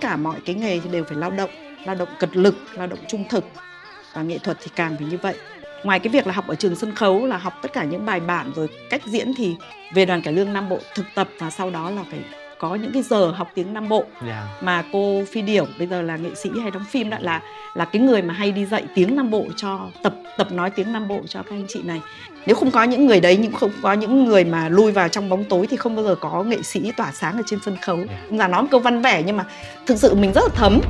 tất cả mọi cái nghề thì đều phải lao động lao động cật lực lao động trung thực và nghệ thuật thì càng phải như vậy ngoài cái việc là học ở trường sân khấu là học tất cả những bài bản rồi cách diễn thì về đoàn cải lương nam bộ thực tập và sau đó là phải có những cái giờ học tiếng Nam Bộ yeah. Dạ. mà cô Phi Điểu bây giờ là nghệ sĩ hay đóng phim đó là là cái người mà hay đi dạy tiếng Nam Bộ cho tập tập nói tiếng Nam Bộ cho các anh chị này nếu không có những người đấy những không có những người mà lui vào trong bóng tối thì không bao giờ có nghệ sĩ tỏa sáng ở trên sân khấu yeah. Dạ. là nói một câu văn vẻ nhưng mà thực sự mình rất là thấm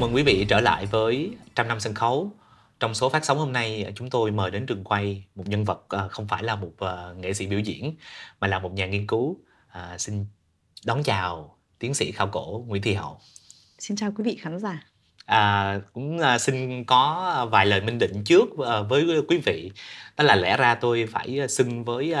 Chào mừng quý vị trở lại với Trăm năm sân khấu. Trong số phát sóng hôm nay, chúng tôi mời đến trường quay một nhân vật à, không phải là một à, nghệ sĩ biểu diễn mà là một nhà nghiên cứu. À, xin đón chào tiến sĩ khảo cổ Nguyễn Thị Hậu. Xin chào quý vị khán giả. À, cũng à, xin có vài lời minh định trước với quý vị. Đó là lẽ ra tôi phải xưng với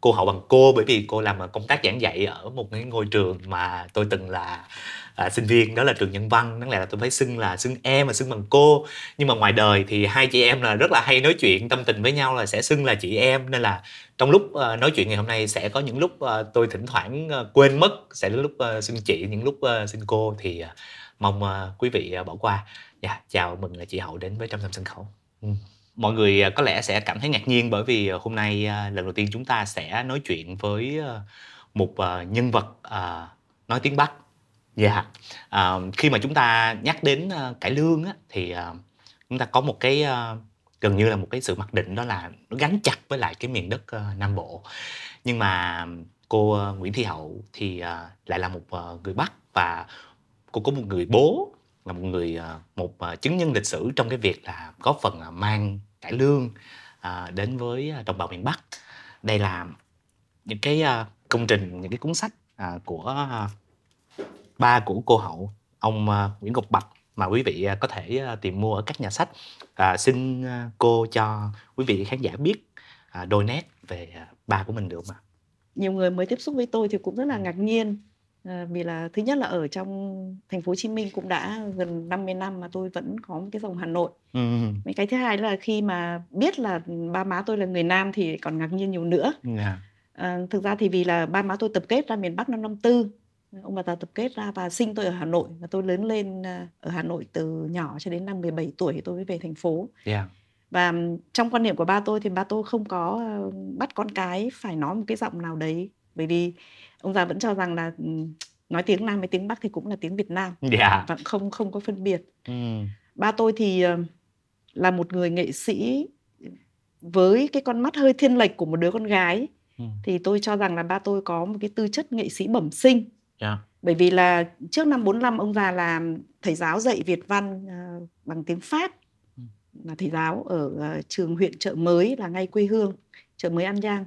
cô Hậu bằng cô bởi vì cô làm công tác giảng dạy ở một cái ngôi trường mà tôi từng là à, sinh viên đó là trường nhân văn đáng lẽ là tôi phải xưng là xưng em và xưng bằng cô nhưng mà ngoài đời thì hai chị em là rất là hay nói chuyện tâm tình với nhau là sẽ xưng là chị em nên là trong lúc uh, nói chuyện ngày hôm nay sẽ có những lúc uh, tôi thỉnh thoảng uh, quên mất sẽ đến lúc uh, xưng chị những lúc uh, xưng cô thì uh, mong uh, quý vị uh, bỏ qua yeah, dạ, chào mừng là chị hậu đến với trong tâm sân khấu ừ. mọi người có lẽ sẽ cảm thấy ngạc nhiên bởi vì hôm nay lần đầu tiên chúng ta sẽ nói chuyện với một nhân vật nói tiếng bắc Dạ. Yeah. À, khi mà chúng ta nhắc đến uh, cải lương á, thì uh, chúng ta có một cái uh, gần như là một cái sự mặc định đó là nó gắn chặt với lại cái miền đất uh, Nam Bộ. Nhưng mà cô uh, Nguyễn Thị Hậu thì uh, lại là một uh, người Bắc và cô có một người bố là một người uh, một uh, chứng nhân lịch sử trong cái việc là có phần uh, mang cải lương uh, đến với đồng bào miền Bắc. Đây là những cái uh, công trình những cái cuốn sách uh, của uh, ba của cô hậu ông ờ, Nguyễn Ngọc Bạch mà quý vị ờ, có thể ờ, tìm mua ở các nhà sách. À, xin cô cho quý vị khán giả biết đôi nét về ba của mình được mà. Nhiều người mới tiếp xúc với tôi thì cũng rất là ừ. ngạc nhiên vì là thứ nhất là ở trong thành phố Hồ Chí Minh cũng đã gần 50 năm mà tôi vẫn có một cái dòng Hà Nội. Ừ. ừ, ừ. cái thứ hai là khi mà biết là ba má tôi là người Nam thì còn ngạc nhiên nhiều nữa. Yeah. Dạ. À, thực ra thì vì là ba má tôi tập kết ra miền Bắc năm năm tư ông bà ta tập kết ra và sinh tôi ở Hà Nội và tôi lớn lên à, ở Hà Nội từ nhỏ cho đến năm 17 tuổi thì tôi mới về thành phố. Yeah. Dạ. Và trong quan niệm của ba tôi thì ba tôi không có ờ, bắt con cái phải nói một cái giọng nào đấy bởi vì ông già vẫn cho rằng là nói tiếng Nam với tiếng Bắc thì cũng là tiếng Việt Nam. Yeah. Dạ. Và không không có phân biệt. Mm. Ba tôi thì ờ, là một người nghệ sĩ với cái con mắt hơi thiên lệch của một đứa con gái mm. thì tôi cho rằng là ba tôi có một cái tư chất nghệ sĩ bẩm sinh Yeah. Dạ. Bởi vì là trước năm 45 ông già là thầy giáo dạy Việt văn uh, bằng tiếng Pháp ừ. là thầy giáo ở uh, trường huyện Chợ Mới là ngay quê hương Chợ Mới An Giang.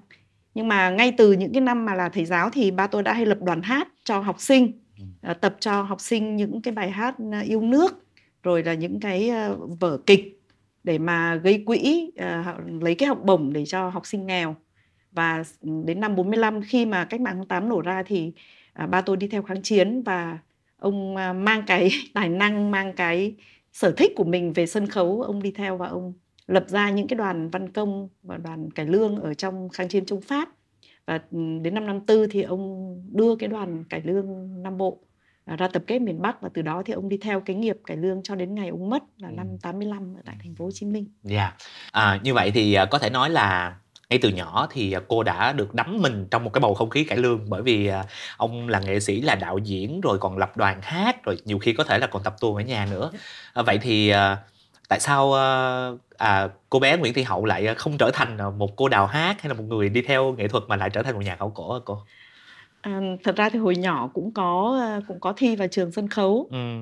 Nhưng mà ngay từ những cái năm mà là thầy giáo thì ba tôi đã hay lập đoàn hát cho học sinh, uh, tập cho học sinh những cái bài hát yêu nước rồi là những cái vở kịch để mà gây quỹ lấy cái học bổng để cho học sinh nghèo. Và đến năm 45 khi mà cách mạng tháng 8 nổ ra thì à, ba tôi đi theo kháng chiến và ông à, mang cái tài năng mang cái sở thích của mình về sân khấu ông đi theo và ông lập ra những cái đoàn văn công và đoàn cải lương ở trong kháng chiến chống pháp và ừ, đến năm năm tư thì ông đưa cái đoàn cải lương Nam Bộ à, ra tập kết miền Bắc và từ đó thì ông đi theo cái nghiệp cải lương cho đến ngày ông mất là ừ. năm 85 ở tại ừ. thành phố Hồ Chí Minh. Dạ. Yeah. À, như vậy thì à, có thể nói là ngay từ nhỏ thì à, cô đã được đắm mình trong một cái bầu không khí cải lương bởi vì à, ông là nghệ sĩ là đạo diễn rồi còn lập đoàn hát rồi nhiều khi có thể là còn tập tuồng ở nhà nữa dạ. à, vậy thì tại sao à, cô bé Nguyễn Thị Hậu lại không trở thành một cô đào hát hay là một người đi theo nghệ thuật mà lại trở thành một nhà khảo cổ cô? À, thật ra thì hồi nhỏ cũng có cũng có thi vào trường sân khấu. Ừ.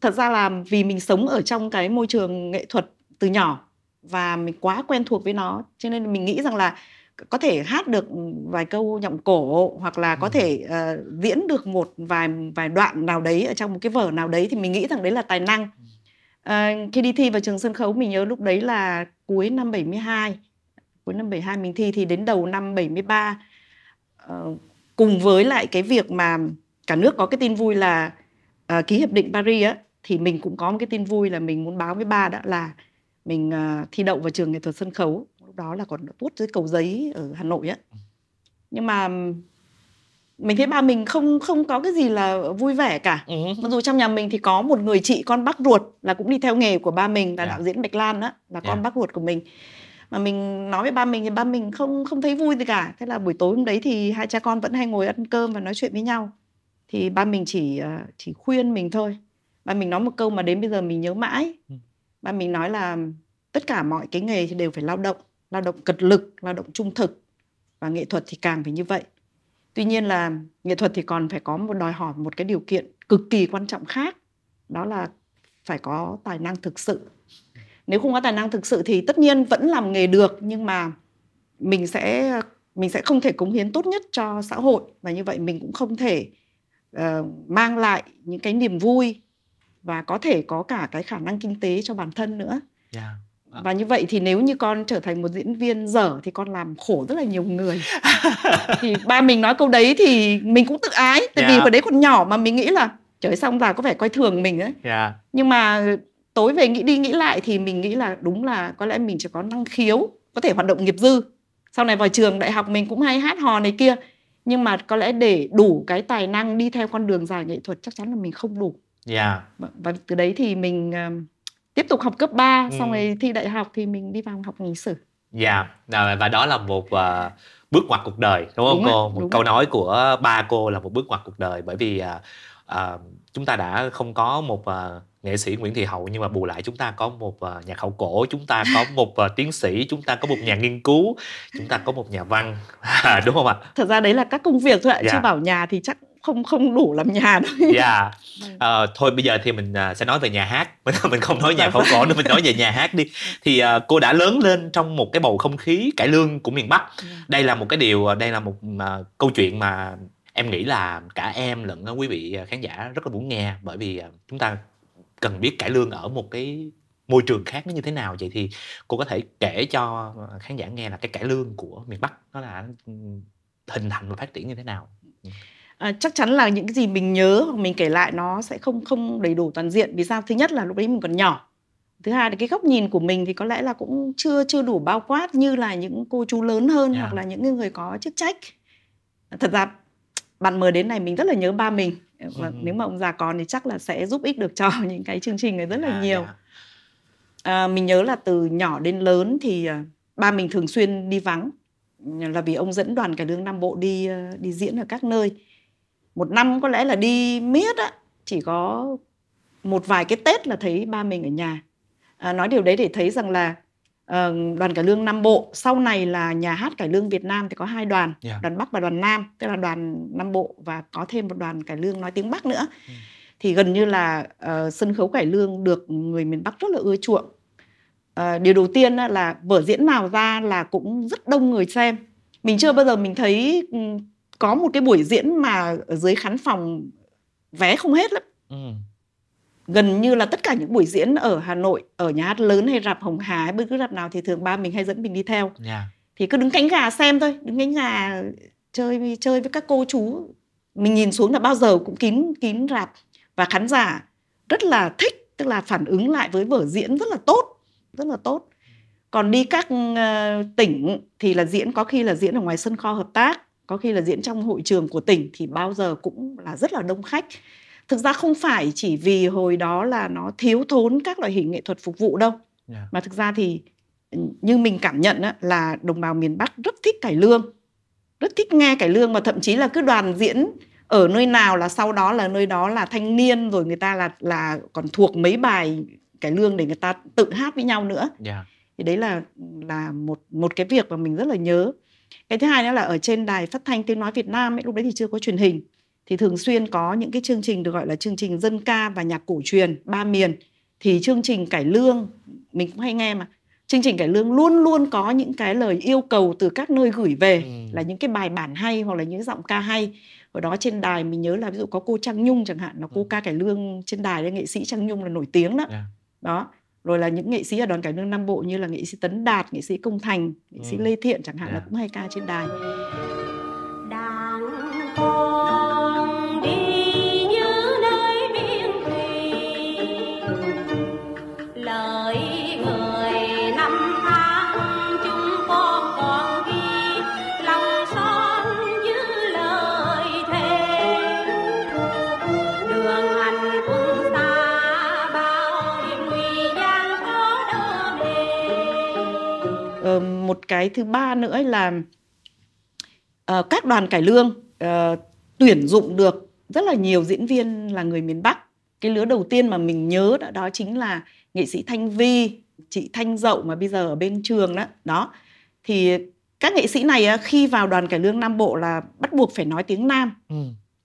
Thật ra là vì mình sống ở trong cái môi trường nghệ thuật từ nhỏ và mình quá quen thuộc với nó cho nên mình nghĩ rằng là có thể hát được vài câu nhọng cổ hoặc là có ừ. thể uh, diễn được một vài vài đoạn nào đấy ở trong một cái vở nào đấy thì mình nghĩ rằng đấy là tài năng. Uh, ừ. ờ, khi đi thi vào trường sân khấu mình nhớ lúc đấy là cuối năm 72. Cuối năm 72 mình thi thì đến đầu năm 73 uh, ờ, cùng với lại cái việc mà cả nước có cái tin vui là uh, ký hiệp định Paris á thì mình cũng có một cái tin vui là mình muốn báo với ba đó là mình uh, thi đậu vào trường nghệ thuật sân khấu lúc đó là còn tuốt dưới cầu giấy ở hà nội á ừ. nhưng mà mình thấy ba mình không không có cái gì là vui vẻ cả ừ. mặc dù trong nhà mình thì có một người chị con bác ruột là cũng đi theo nghề của ba mình là yeah. Dạ. đạo diễn bạch lan á là con yeah. Dạ. bác ruột của mình mà mình nói với ba mình thì ba mình không không thấy vui gì cả thế là buổi tối hôm đấy thì hai cha con vẫn hay ngồi ăn cơm và nói chuyện với nhau thì ba mình chỉ à, chỉ khuyên mình thôi ba mình nói một câu mà đến bây giờ mình nhớ mãi ừ mà mình nói là tất cả mọi cái nghề thì đều phải lao động lao động cật lực lao động trung thực và nghệ thuật thì càng phải như vậy tuy nhiên là nghệ thuật thì còn phải có một đòi hỏi một cái điều kiện cực kỳ quan trọng khác đó là phải có tài năng thực sự nếu không có tài năng thực sự thì tất nhiên vẫn làm nghề được nhưng mà mình sẽ mình sẽ không thể cống hiến tốt nhất cho xã hội và như vậy mình cũng không thể uh, mang lại những cái niềm vui và có thể có cả cái khả năng kinh tế cho bản thân nữa yeah dạ, và như vậy thì nếu như con trở thành một diễn viên dở thì con làm khổ rất là nhiều người thì ba mình nói câu đấy thì mình cũng tự ái tại yeah. vì dạ. hồi đấy còn nhỏ mà mình nghĩ là trời xong già có vẻ coi thường mình ấy yeah. Dạ. nhưng mà tối về nghĩ đi nghĩ lại thì mình nghĩ là đúng là có lẽ mình chỉ có năng khiếu có thể hoạt động nghiệp dư sau này vào trường đại học mình cũng hay hát hò này kia nhưng mà có lẽ để đủ cái tài năng đi theo con đường dài nghệ thuật chắc chắn là mình không đủ Yeah. Dạ. Vâng. Và từ đấy thì mình um, tiếp tục học cấp 3 ừ. xong rồi thi đại học thì mình đi vào học ngành sử. Dạ, yeah. và đó là một uh, bước ngoặt cuộc đời đúng không đúng cô? một câu rồi. nói của ba cô là một bước ngoặt cuộc đời bởi vì uh, uh, chúng ta đã không có một uh, nghệ sĩ Nguyễn Thị Hậu nhưng mà bù lại chúng ta có một uh, nhà khảo cổ, chúng ta có một uh, tiến sĩ, chúng ta có một nhà nghiên cứu, chúng ta có một nhà văn à, đúng không ạ? Thật ra đấy là các công việc thôi ạ, yeah. chứ bảo nhà thì chắc không không đủ làm nhà đâu. Dạ. Yeah. À, ờ, thôi bây giờ thì mình uh, sẽ nói về nhà hát. Mình mình không nói nhà phố cổ nữa mình nói về nhà hát đi. Thì uh, cô đã lớn lên trong một cái bầu không khí cải lương của miền Bắc. Dạ. Đây là một cái điều à, đây là một uh, câu chuyện mà em nghĩ là cả em lẫn quý vị khán giả rất là muốn nghe bởi vì chúng ta cần biết cải lương ở một cái môi trường khác nó như thế nào vậy thì cô có thể kể cho khán giả nghe là cái cải lương của miền Bắc nó là hình thành và phát triển như thế nào ừ à, chắc chắn là những cái gì mình nhớ hoặc mình kể lại nó sẽ không không đầy đủ toàn diện vì sao thứ nhất là lúc đấy mình còn nhỏ thứ hai là cái góc nhìn của mình thì có lẽ là cũng chưa chưa đủ bao quát như là những cô chú lớn hơn yeah. hoặc là những người có chức trách à, thật ra bạn mời đến này mình rất là nhớ ba mình và ừ. nếu mà ông già còn thì chắc là sẽ giúp ích được cho những cái chương trình này rất là à, nhiều yeah. à, mình nhớ là từ nhỏ đến lớn thì à, ba mình thường xuyên đi vắng là vì ông dẫn đoàn cả đường nam bộ đi à, đi diễn ở các nơi một năm có lẽ là đi miết á chỉ có một vài cái tết là thấy ba mình ở nhà à, nói điều đấy để thấy rằng là uh, đoàn cải lương nam bộ sau này là nhà hát cải lương việt nam thì có hai đoàn yeah. Dạ. đoàn bắc và đoàn nam tức là đoàn nam bộ và có thêm một đoàn cải lương nói tiếng bắc nữa mm. thì gần như là uh, sân khấu cải lương được người miền bắc rất là ưa chuộng uh, điều đầu tiên là vở diễn nào ra là cũng rất đông người xem mình chưa bao giờ mình thấy ừ, có một cái buổi diễn mà ở dưới khán phòng vé không hết lắm ừ. gần như là tất cả những buổi diễn ở Hà Nội ở nhà hát lớn hay rạp Hồng Hà hay bất cứ rạp nào thì thường ba mình hay dẫn mình đi theo yeah. Dạ. thì cứ đứng cánh gà xem thôi đứng cánh gà chơi chơi với các cô chú mình nhìn xuống là bao giờ cũng kín kín rạp và khán giả rất là thích tức là phản ứng lại với vở diễn rất là tốt rất là tốt còn đi các ờ, tỉnh thì là diễn có khi là diễn ở ngoài sân kho hợp tác có khi là diễn trong hội trường của tỉnh thì bao giờ cũng là rất là đông khách thực ra không phải chỉ vì hồi đó là nó thiếu thốn các loại hình nghệ thuật phục vụ đâu yeah. Dạ. mà thực ra thì ừ, như mình cảm nhận á, là đồng bào miền Bắc rất thích cải lương rất thích nghe cải lương và thậm chí là cứ đoàn diễn ở nơi nào là sau đó là nơi đó là thanh niên rồi người ta là là còn thuộc mấy bài cải lương để người ta tự hát với nhau nữa yeah. Dạ. thì đấy là là một một cái việc mà mình rất là nhớ cái thứ hai nữa là ở trên đài phát thanh tiếng nói Việt Nam ấy, lúc đấy thì chưa có truyền hình thì thường xuyên có những cái chương trình được gọi là chương trình dân ca và nhạc cổ truyền ba miền thì chương trình cải lương mình cũng hay nghe mà chương trình cải lương luôn luôn có những cái lời yêu cầu từ các nơi gửi về ừ. là những cái bài bản hay hoặc là những giọng ca hay ở đó trên đài mình nhớ là ví dụ có cô Trang Nhung chẳng hạn là cô ừ. ca cải lương trên đài đấy nghệ sĩ Trang Nhung là nổi tiếng đó yeah. Dạ. đó rồi là những nghệ sĩ ở đoàn cải lương nam bộ như là nghệ sĩ tấn đạt nghệ sĩ công thành nghệ sĩ ừ. lê thiện chẳng hạn yeah. là dạ. cũng hay ca trên đài đàn tôi một cái thứ ba nữa là uh, các đoàn cải lương uh, tuyển dụng được rất là nhiều diễn viên là người miền Bắc. Cái lứa đầu tiên mà mình nhớ đó, đó chính là nghệ sĩ Thanh Vi, chị Thanh Dậu mà bây giờ ở bên trường đó. Đó. Thì các nghệ sĩ này ờ, khi vào đoàn cải lương Nam Bộ là bắt buộc phải nói tiếng Nam. Ừ.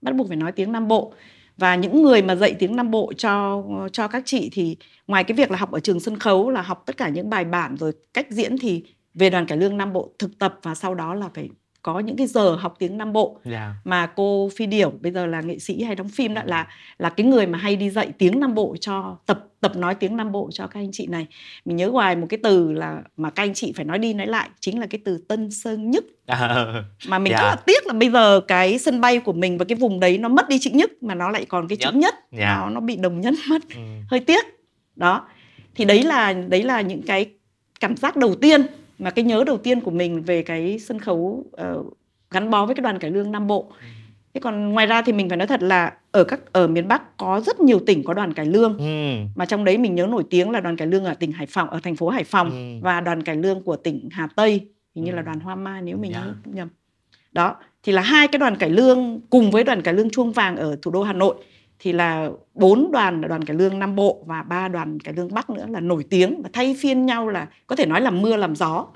Bắt buộc phải nói tiếng Nam Bộ và những người mà dạy tiếng Nam Bộ cho cho các chị thì ngoài cái việc là học ở trường sân khấu là học tất cả những bài bản rồi cách diễn thì về đoàn cải lương Nam Bộ thực tập và sau đó là phải có những cái giờ học tiếng Nam Bộ yeah. Dạ. mà cô Phi Điểu bây giờ là nghệ sĩ hay đóng phim đó dạ. là là cái người mà hay đi dạy tiếng Nam Bộ cho tập tập nói tiếng Nam Bộ cho các anh chị này mình nhớ hoài một cái từ là mà các anh chị phải nói đi nói lại chính là cái từ Tân Sơn Nhất à. mà mình yeah. Dạ. rất là tiếc là bây giờ cái sân bay của mình và cái vùng đấy nó mất đi chữ Nhất mà nó lại còn cái chữ Nhất yeah. nó nó bị đồng nhất mất ừ. hơi tiếc đó thì đấy là đấy là những cái cảm giác đầu tiên mà cái nhớ đầu tiên của mình về cái sân khấu uh, gắn bó với cái đoàn cải lương Nam Bộ. Ừ. Thế còn ngoài ra thì mình phải nói thật là ở các ở miền Bắc có rất nhiều tỉnh có đoàn cải lương. Ừ. Mà trong đấy mình nhớ nổi tiếng là đoàn cải lương ở tỉnh Hải Phòng ở thành phố Hải Phòng ừ. và đoàn cải lương của tỉnh Hà Tây, hình như ừ. là đoàn Hoa Mai nếu mình yeah. Dạ. nhầm. Đó, thì là hai cái đoàn cải lương cùng với đoàn cải lương chuông vàng ở thủ đô Hà Nội. Ừ thì là bốn đoàn là đoàn cải lương nam bộ và ba đoàn cải lương bắc nữa là nổi tiếng và thay phiên nhau là có thể nói là mưa làm gió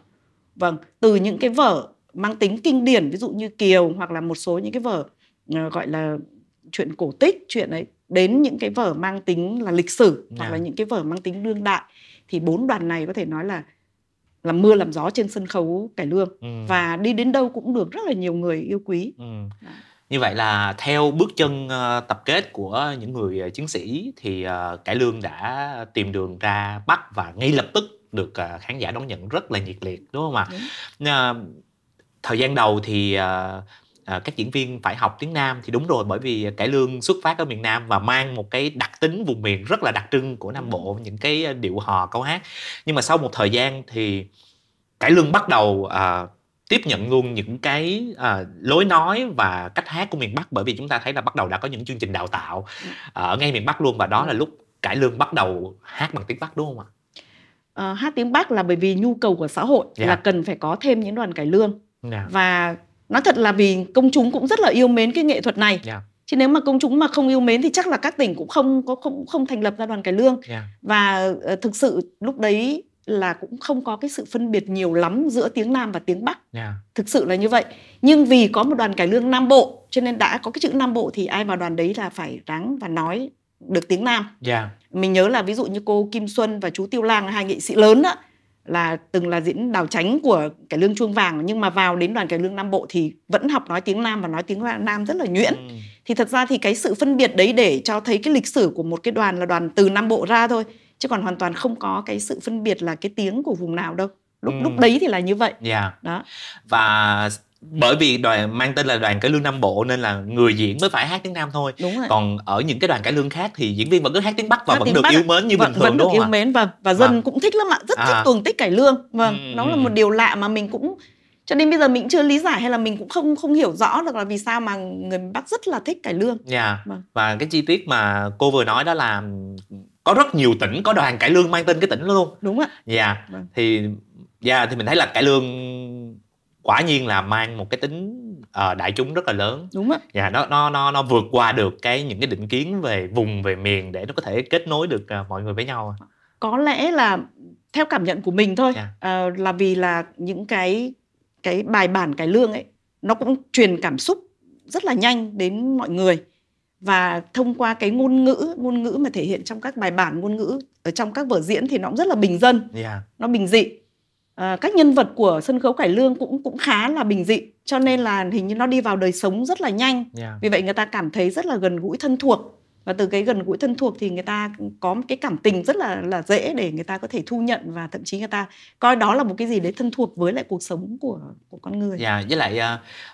vâng từ những cái vở mang tính kinh điển ví dụ như kiều hoặc là một số những cái vở ờ, gọi là chuyện cổ tích chuyện ấy đến những cái vở mang tính là lịch sử yeah. hoặc là dạ. những cái vở mang tính đương đại thì bốn đoàn này có thể nói là là mưa làm gió trên sân khấu cải lương ừ. và đi đến đâu cũng được rất là nhiều người yêu quý ừ như vậy là theo bước chân ờ, tập kết của những người ờ, chiến sĩ thì ờ, cải lương đã tìm đường ra bắc và ngay lập tức được khán giả đón nhận rất là nhiệt liệt đúng không ạ thời gian đầu thì các diễn viên phải học tiếng Nam thì đúng rồi bởi vì cải lương xuất phát ở miền Nam và mang một cái đặc tính vùng miền rất là đặc trưng của Nam Bộ những cái điệu hò câu hát nhưng mà sau một thời gian thì cải lương bắt đầu tiếp nhận luôn những cái à, lối nói và cách hát của miền Bắc bởi vì chúng ta thấy là bắt đầu đã có những chương trình đào tạo ở ngay miền Bắc luôn và đó là ừ. lúc cải lương bắt đầu hát bằng tiếng Bắc đúng không ạ? À, hát tiếng Bắc là bởi vì nhu cầu của xã hội yeah. Dạ. là cần phải có thêm những đoàn cải lương yeah. Dạ. và nói thật là vì công chúng cũng rất là yêu mến cái nghệ thuật này. Yeah dạ. chứ nếu mà công chúng mà không yêu mến thì chắc là các tỉnh cũng không có không không thành lập ra đoàn cải lương yeah. và uh, thực sự lúc đấy là cũng không có cái sự phân biệt nhiều lắm giữa tiếng Nam và tiếng Bắc. Yeah. Dạ. Thực sự là như vậy. Nhưng vì có một đoàn cải lương Nam Bộ cho nên đã có cái chữ Nam Bộ thì ai vào đoàn đấy là phải ráng và nói được tiếng Nam. Yeah. Dạ. Mình nhớ là ví dụ như cô Kim Xuân và chú Tiêu Lang hai nghệ sĩ lớn đó là từng là diễn đào tránh của cải lương chuông vàng nhưng mà vào đến đoàn cải lương Nam Bộ thì vẫn học nói tiếng Nam và nói tiếng Nam rất là nhuyễn. Ừ. Thì thật ra thì cái sự phân biệt đấy để cho thấy cái lịch sử của một cái đoàn là đoàn từ Nam Bộ ra thôi chứ còn hoàn toàn không có cái sự phân biệt là cái tiếng của vùng nào đâu lúc ừ. lúc đấy thì là như vậy yeah. Dạ. đó và bởi vì đoàn mang tên là đoàn cải lương nam bộ nên là người diễn mới phải hát tiếng nam thôi đúng rồi. còn ở những cái đoàn cải lương khác thì diễn viên vẫn cứ hát tiếng bắc và vẫn được bắc yêu mến như vẫn, vâng, bình thường vẫn đúng được không yêu mến và và dân à. cũng thích lắm ạ rất à. thích tuồng tích cải lương vâng ừ, nó là ừ, một ừ. điều lạ mà mình cũng cho nên bây giờ mình chưa lý giải hay là mình cũng không không hiểu rõ được là vì sao mà người Bắc rất là thích cải lương. Yeah. Dạ. Vâng. Và cái chi tiết mà cô vừa nói đó là có rất nhiều tỉnh có đoàn cải lương mang tên cái tỉnh luôn đúng ạ dạ yeah. Vâng. thì dạ yeah, thì mình thấy là cải lương quả nhiên là mang một cái tính uh, đại chúng rất là lớn đúng ạ dạ yeah, nó nó nó nó vượt qua được cái những cái định kiến về vùng về miền để nó có thể kết nối được uh, mọi người với nhau có lẽ là theo cảm nhận của mình thôi yeah. Dạ. uh, ờ, là vì là những cái cái bài bản cải lương ấy nó cũng truyền cảm xúc rất là nhanh đến mọi người và thông qua cái ngôn ngữ ngôn ngữ mà thể hiện trong các bài bản ngôn ngữ ở trong các vở diễn thì nó cũng rất là bình dân yeah. nó bình dị à, các nhân vật của sân khấu cải lương cũng cũng khá là bình dị cho nên là hình như nó đi vào đời sống rất là nhanh yeah. vì vậy người ta cảm thấy rất là gần gũi thân thuộc và từ cái gần gũi thân thuộc thì người ta có một cái cảm tình rất là là dễ để người ta có thể thu nhận và thậm chí người ta coi đó là một cái gì đấy thân thuộc với lại cuộc sống của của con người. Dạ, yeah, với lại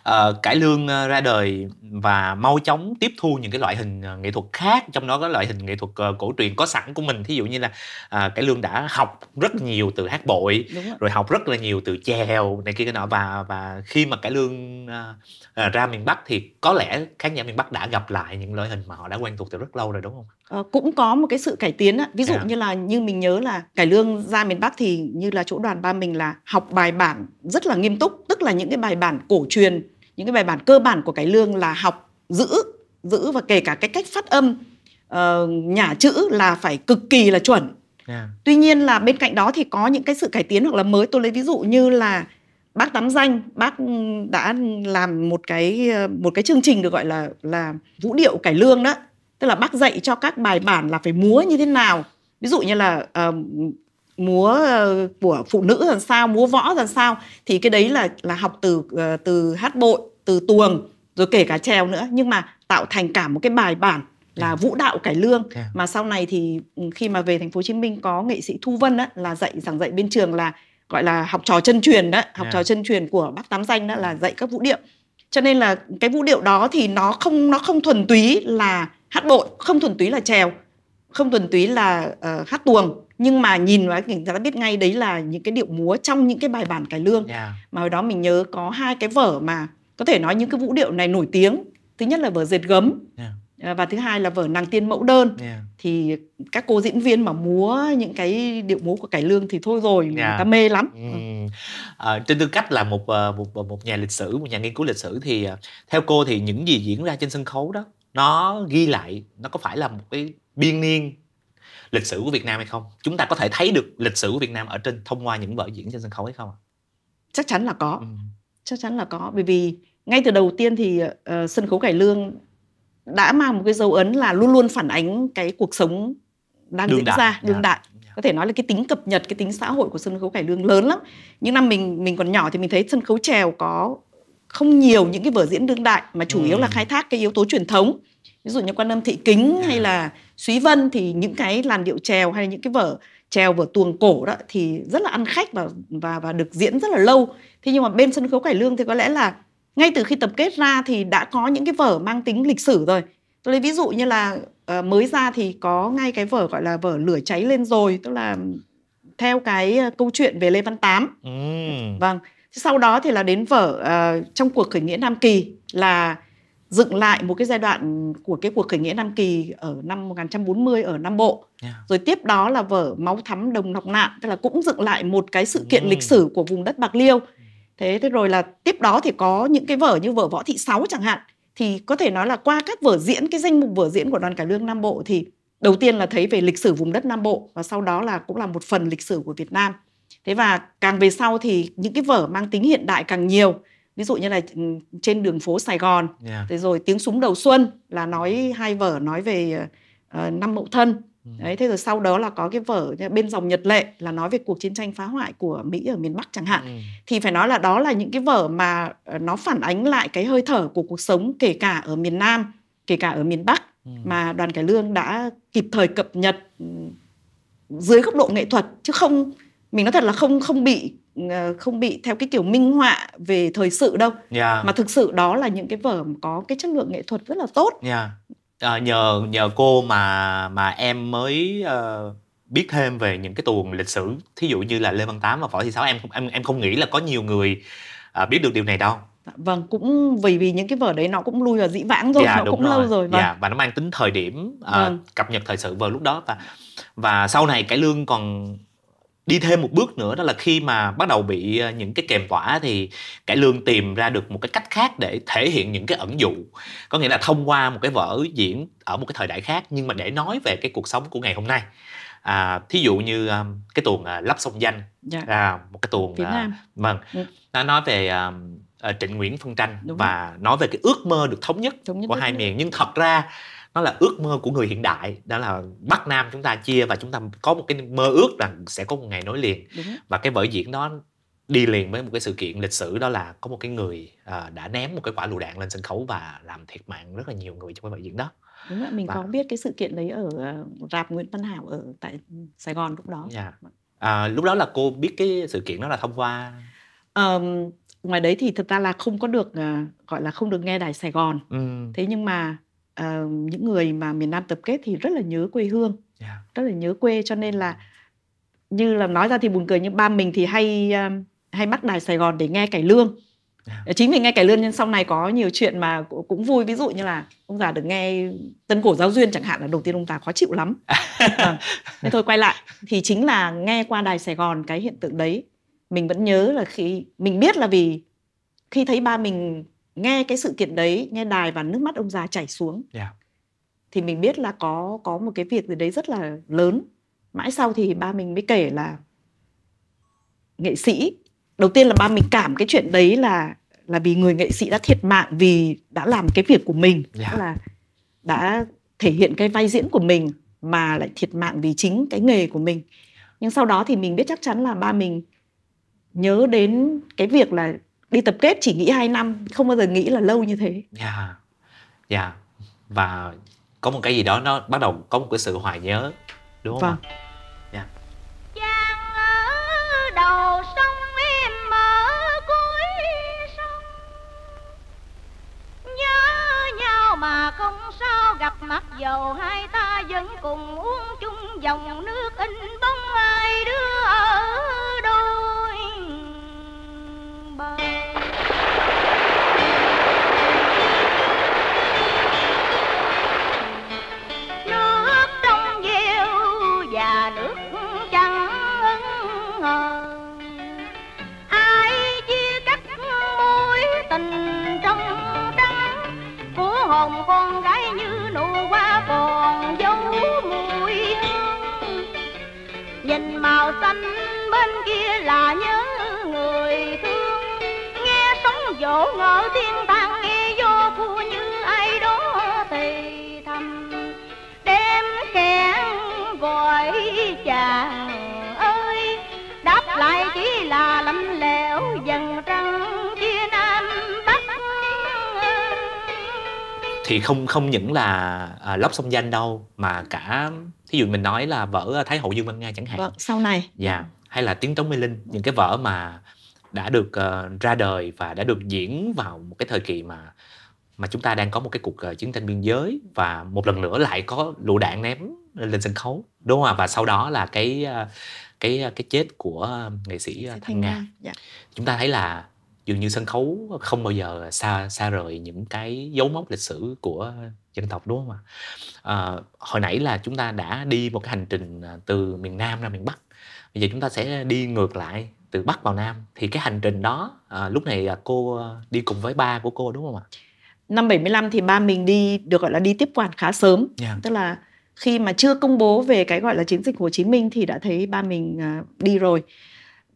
uh, cải lương ờ, ra đời và mau chóng tiếp thu những cái loại hình nghệ thuật khác trong đó có loại hình nghệ thuật uh, cổ truyền có sẵn của mình thí dụ như là uh, cải lương đã học rất nhiều từ hát bội rồi. rồi học rất là nhiều từ chèo này kia cái nọ và và khi mà cải lương uh, ra miền Bắc thì có lẽ khán giả miền Bắc đã gặp lại những loại hình mà họ đã quen thuộc từ rất rất lâu rồi đúng không? Ờ, cũng có một cái sự cải tiến á. ví dụ yeah. Dạ. như là như mình nhớ là cải lương ra miền Bắc thì như là chỗ đoàn ba mình là học bài bản rất là nghiêm túc tức là những cái bài bản cổ truyền những cái bài bản cơ bản của cải lương là học giữ giữ và kể cả cái cách phát âm uh, nhả chữ là phải cực kỳ là chuẩn yeah. Dạ. tuy nhiên là bên cạnh đó thì có những cái sự cải tiến hoặc là mới tôi lấy ví dụ như là bác tắm danh bác ừ, đã làm một cái ờ, một cái chương trình được gọi là là vũ điệu cải lương đó tức là bác dạy cho các bài bản là phải múa như thế nào ví dụ như là uh, múa ờ, của phụ nữ làm sao múa võ làm sao thì cái đấy là là học từ uh, từ hát bội từ tuồng rồi kể cả trèo nữa nhưng mà tạo thành cả một cái bài bản là dạ. vũ đạo cải lương dạ. mà sau này thì ừ, khi mà về thành phố Hồ Chí Minh có nghệ sĩ Thu Vân á, là dạy giảng dạy bên trường là gọi là học trò chân truyền đó học dạ. trò chân truyền của bác tám danh đó là dạy các vũ điệu cho nên là cái vũ điệu đó thì nó không nó không thuần túy là hát bội không thuần túy là trèo không thuần túy là uh, hát tuồng nhưng mà nhìn vào người ta biết ngay đấy là những cái điệu múa trong những cái bài bản cải lương yeah. Dạ. mà hồi đó mình nhớ có hai cái vở mà có thể nói những cái vũ điệu này nổi tiếng thứ nhất là vở dệt gấm yeah. Dạ. Ờ, và thứ hai là vở nàng tiên mẫu đơn yeah. Dạ. thì các cô diễn viên mà múa những cái điệu múa của cải lương thì thôi rồi yeah. người ta mê lắm Mm. à, trên tư cách là một một một nhà lịch sử một nhà nghiên cứu lịch sử thì theo cô thì những gì diễn ra trên sân khấu đó nó ghi lại nó có phải là một cái biên niên lịch sử của Việt Nam hay không? Chúng ta có thể thấy được lịch sử của Việt Nam ở trên thông qua những vở diễn trên sân khấu hay không? Chắc chắn là có, ừ. chắc chắn là có, bởi vì ngay từ đầu tiên thì uh, sân khấu cải lương đã mang một cái dấu ấn là luôn luôn phản ánh cái cuộc sống đang đương diễn đại. ra đương yeah. Dạ. đại dạ. có thể nói là cái tính cập nhật cái tính xã hội của sân khấu cải lương lớn lắm những năm mình mình còn nhỏ thì mình thấy sân khấu trèo có không nhiều những cái vở diễn đương đại mà chủ ừ. yếu là ừ. khai thác cái yếu tố truyền thống ví dụ như quan âm thị kính à. hay là suý vân thì những cái làn điệu trèo hay là những cái vở trèo vở tuồng cổ đó thì rất là ăn khách và và và được diễn rất là lâu thế nhưng mà bên sân khấu cải lương thì có lẽ là ngay từ khi tập kết ra thì đã có những cái vở mang tính lịch sử rồi tôi lấy ví dụ như là uh, mới ra thì có ngay cái vở gọi là vở lửa cháy lên rồi tức là theo cái ờ, câu chuyện về lê văn tám ừ. vâng sau đó thì là đến vở uh, trong cuộc khởi nghĩa Nam Kỳ là dựng lại một cái giai đoạn của cái cuộc khởi nghĩa Nam Kỳ ở năm 1940 ở Nam Bộ. Yeah. Rồi tiếp đó là vở Máu thắm đồng nọc nạn, tức là cũng dựng lại một cái sự kiện mm. lịch sử của vùng đất Bạc Liêu. Thế thế rồi là tiếp đó thì có những cái vở như vở Võ Thị Sáu chẳng hạn thì có thể nói là qua các vở diễn cái danh mục vở diễn của Đoàn Cải Lương Nam Bộ thì đầu tiên là thấy về lịch sử vùng đất Nam Bộ và sau đó là cũng là một phần lịch sử của Việt Nam thế và càng về sau thì những cái vở mang tính hiện đại càng nhiều ví dụ như là ừ, trên đường phố Sài Gòn yeah. rồi, rồi tiếng súng đầu xuân là nói ừ. hai vở nói về uh, năm mậu thân ừ. Đấy, thế rồi sau đó là có cái vở bên dòng Nhật Lệ là nói về cuộc chiến tranh phá hoại của Mỹ ở miền Bắc chẳng hạn. Ừ. Thì phải nói là đó là những cái vở mà ờ, nó phản ánh lại cái hơi thở của cuộc sống kể cả ở miền Nam, kể cả ở miền Bắc ừ. mà Đoàn Cải Lương đã kịp thời cập nhật dưới góc độ nghệ thuật chứ không mình nói thật là không không bị ờ, không bị theo cái kiểu minh họa về thời sự đâu yeah. Dạ. mà thực sự đó là những cái vở có cái chất lượng nghệ thuật rất là tốt yeah. Dạ. à, ờ, nhờ nhờ cô mà mà em mới uh, biết thêm về những cái tuồng lịch sử thí dụ như là lê văn tám và võ thị sáu em em em không nghĩ là có nhiều người uh, biết được điều này đâu dạ, vâng cũng vì vì những cái vở đấy nó cũng lui vào dĩ vãng rồi dạ, nó cũng rồi. lâu rồi vâng. dạ, và nó mang tính thời điểm uh, vâng. cập nhật thời sự vào lúc đó và và sau này cải lương còn đi thêm một bước nữa đó là khi mà bắt đầu bị ờ, những cái kèm tỏa thì cải lương tìm ra được một cái cách khác để thể hiện những cái ẩn dụ có nghĩa là thông qua một cái vở diễn ở một cái thời đại khác nhưng mà để nói về cái cuộc sống của ngày hôm nay à, thí dụ như um, cái tuồng uh, lắp sông danh dạ. à, một cái tuồng vâng ừ. nó nói về um, uh, trịnh nguyễn phân tranh Đúng và rồi. nói về cái ước mơ được thống nhất, thống nhất của hai miền nhưng thật ra nó là ước mơ của người hiện đại đó là bắc nam chúng ta chia và chúng ta có một cái mơ ước rằng sẽ có một ngày nối liền Đúng. và cái vở diễn đó đi liền với một cái sự kiện lịch sử đó là có một cái người uh, đã ném một cái quả lựu đạn lên sân khấu và làm thiệt mạng rất là nhiều người trong cái vở diễn đó đúng rồi, mình và... có biết cái sự kiện đấy ở à, rạp Nguyễn Văn Hảo ở tại Sài Gòn lúc đó yeah. Dạ. à, lúc đó là cô biết cái sự kiện đó là thông qua um, ngoài đấy thì thật ra là không có được à, gọi là không được nghe đài Sài Gòn ừ. thế nhưng mà uh, những người mà miền Nam tập kết thì rất là nhớ quê hương yeah. Dạ. rất là nhớ quê cho nên là như là nói ra thì buồn cười nhưng ba mình thì hay um, hay mắc đài Sài Gòn để nghe cải lương yeah. Dạ. Ờ, chính vì nghe cải lương nên sau này có nhiều chuyện mà cũng vui ví dụ như là ông già được nghe tân cổ giáo duyên chẳng hạn là đầu tiên ông già khó chịu lắm à, nên thôi quay lại thì chính là nghe qua đài Sài Gòn cái hiện tượng đấy mình vẫn nhớ là khi mình biết là vì khi thấy ba mình nghe cái sự kiện đấy nghe đài và nước mắt ông già chảy xuống yeah. Dạ. thì mình biết là có có một cái việc gì đấy rất là lớn mãi sau thì ba mình mới kể là nghệ sĩ đầu tiên là ba mình cảm cái chuyện đấy là là vì người nghệ sĩ đã thiệt mạng vì đã làm cái việc của mình yeah. Dạ. là đã thể hiện cái vai diễn của mình mà lại thiệt mạng vì chính cái nghề của mình nhưng sau đó thì mình biết chắc chắn là ba mình nhớ đến cái việc là đi tập kết chỉ nghĩ 2 năm không bao giờ nghĩ là lâu như thế dạ yeah. dạ yeah. và có một cái gì đó nó bắt đầu có một cái sự hoài nhớ đúng không vâng. ạ dạ yeah. ở đầu sông em ở cuối sông Nhớ nhau mà không sao gặp mặt dầu hai ta vẫn cùng uống chung dòng nước in bóng ai đứa ở bờ nước trong veo và nước trắng ngờ ai chia cách mối tình trong trắng của hồn con gái như nụ hoa còn dấu mùi hương nhìn màu xanh bên kia là nhớ vô ngỡ thiên tăng vô khu như ai đó thì thầm đêm kẽn gọi chàng ơi đáp lại chỉ là lạnh lẽo dần trăng chia nam bắc thì không không những là à, lóc sông danh đâu mà cả thí dụ mình nói là vở thái hậu dương văn nga chẳng hạn vâng, sau này dạ yeah hay là tiếng trống mê linh những cái vở mà đã được uh, ra đời và đã được diễn vào một cái thời kỳ mà mà chúng ta đang có một cái cuộc uh, chiến tranh biên giới và một lần nữa lại có lựu đạn ném lên sân khấu đúng không ạ? và sau đó là cái uh, cái cái chết của nghệ sĩ Thanh Nga. Dạ. Chúng ta thấy là dường như sân khấu không bao giờ xa xa rời những cái dấu mốc lịch sử của dân tộc đúng không ạ? À, hồi nãy là chúng ta đã đi một cái hành trình từ miền Nam ra miền Bắc. Bây giờ chúng ta sẽ đi ngược lại từ bắc vào nam thì cái hành trình đó à, lúc này cô à, đi cùng với ba của cô đúng không ạ năm 75 thì ba mình đi được gọi là đi tiếp quản khá sớm yeah. Dạ. tức là khi mà chưa công bố về cái gọi là chiến dịch Hồ Chí Minh thì đã thấy ba mình à, đi rồi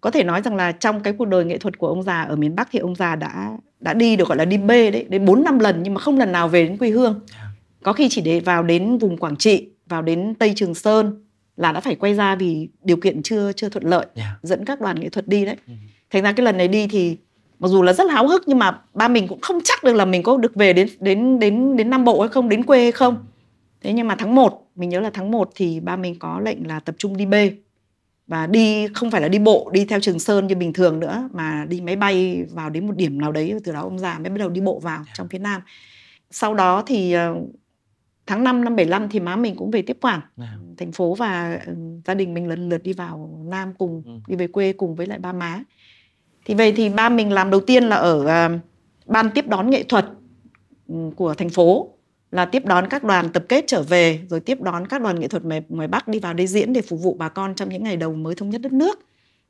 có thể nói rằng là trong cái cuộc đời nghệ thuật của ông già ở miền Bắc thì ông già đã đã đi được gọi là đi bê đấy đến bốn năm lần nhưng mà không lần nào về đến quê hương dạ. có khi chỉ để vào đến vùng Quảng Trị vào đến Tây Trường Sơn là đã phải quay ra vì điều kiện chưa chưa thuận lợi yeah. Dạ. dẫn các đoàn nghệ thuật đi đấy mm. thành ra cái lần này đi thì mặc dù là rất là háo hức nhưng mà ba mình cũng không chắc được là mình có được về đến đến đến đến Nam Bộ hay không đến quê hay không thế nhưng mà tháng 1 mình nhớ là tháng 1 thì ba mình có lệnh là tập trung đi B và đi không phải là đi bộ đi theo Trường Sơn như bình thường nữa mà đi máy bay vào đến một điểm nào đấy từ đó ông già mới bắt đầu đi bộ vào yeah. Dạ. trong phía Nam sau đó thì ờ, tháng 5 năm 75 thì má mình cũng về tiếp quản à. Ừ, thành phố và ừ, gia đình mình lần lượt đi vào Nam cùng ừ. đi về quê cùng với lại ba má thì về thì ba mình làm đầu tiên là ở à, ban tiếp đón nghệ thuật ừ, của thành phố là tiếp đón các đoàn tập kết trở về rồi tiếp đón các đoàn nghệ thuật ngoài, ngoài Bắc đi vào đây diễn để phục vụ bà con trong những ngày đầu mới thống nhất đất nước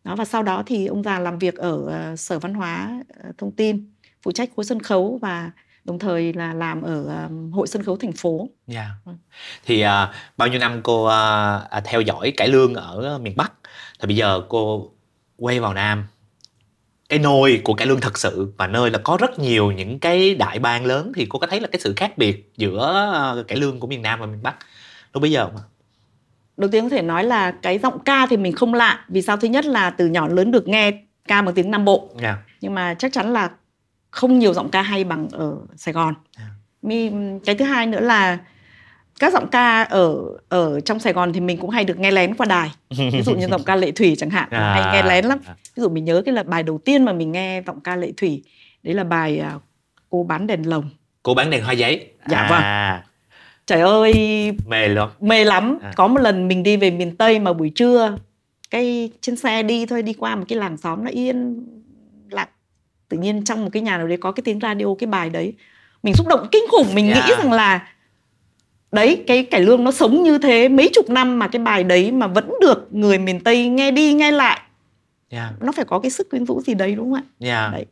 đó và sau đó thì ông già làm việc ở à, sở văn hóa à, thông tin phụ trách khối sân khấu và đồng thời là làm ở hội sân khấu thành phố. Yeah. Dạ. Vâng. Thì uh, bao nhiêu năm cô uh, theo dõi cải lương ở miền Bắc, thì bây giờ cô quay vào Nam cái nôi của cải lương thật sự và nơi là có rất nhiều những cái đại bang lớn thì cô có thấy là cái sự khác biệt giữa cải lương của miền Nam và miền Bắc lúc bây giờ không? Đầu tiên có thể nói là cái giọng ca thì mình không lạ vì sao thứ nhất là từ nhỏ lớn được nghe ca bằng tiếng Nam Bộ yeah. Dạ. nhưng mà chắc chắn là không nhiều giọng ca hay bằng ở Sài Gòn. À. Mi cái thứ hai nữa là các giọng ca ở ở trong Sài Gòn thì mình cũng hay được nghe lén qua đài. Ví dụ như giọng ca Lệ Thủy chẳng hạn, à, hay nghe lén lắm. À. Ví dụ mình nhớ cái là bài đầu tiên mà mình nghe giọng ca Lệ Thủy, đấy là bài à, Cô bán đèn lồng. Cô bán đèn hoa giấy. Dạ à. vâng. Trời ơi, mê luôn. Mê lắm. À. Có một lần mình đi về miền Tây mà buổi trưa cái trên xe đi thôi đi qua một cái làng xóm nó yên tự nhiên trong một cái nhà nào đấy có cái tiếng radio cái bài đấy mình xúc động kinh khủng mình yeah. nghĩ dạ. rằng là đấy cái cải lương nó sống như thế mấy chục năm mà cái bài đấy mà vẫn được người miền tây nghe đi nghe lại yeah. Dạ. nó phải có cái sức quyến rũ gì đấy đúng không ạ yeah. Dạ. đấy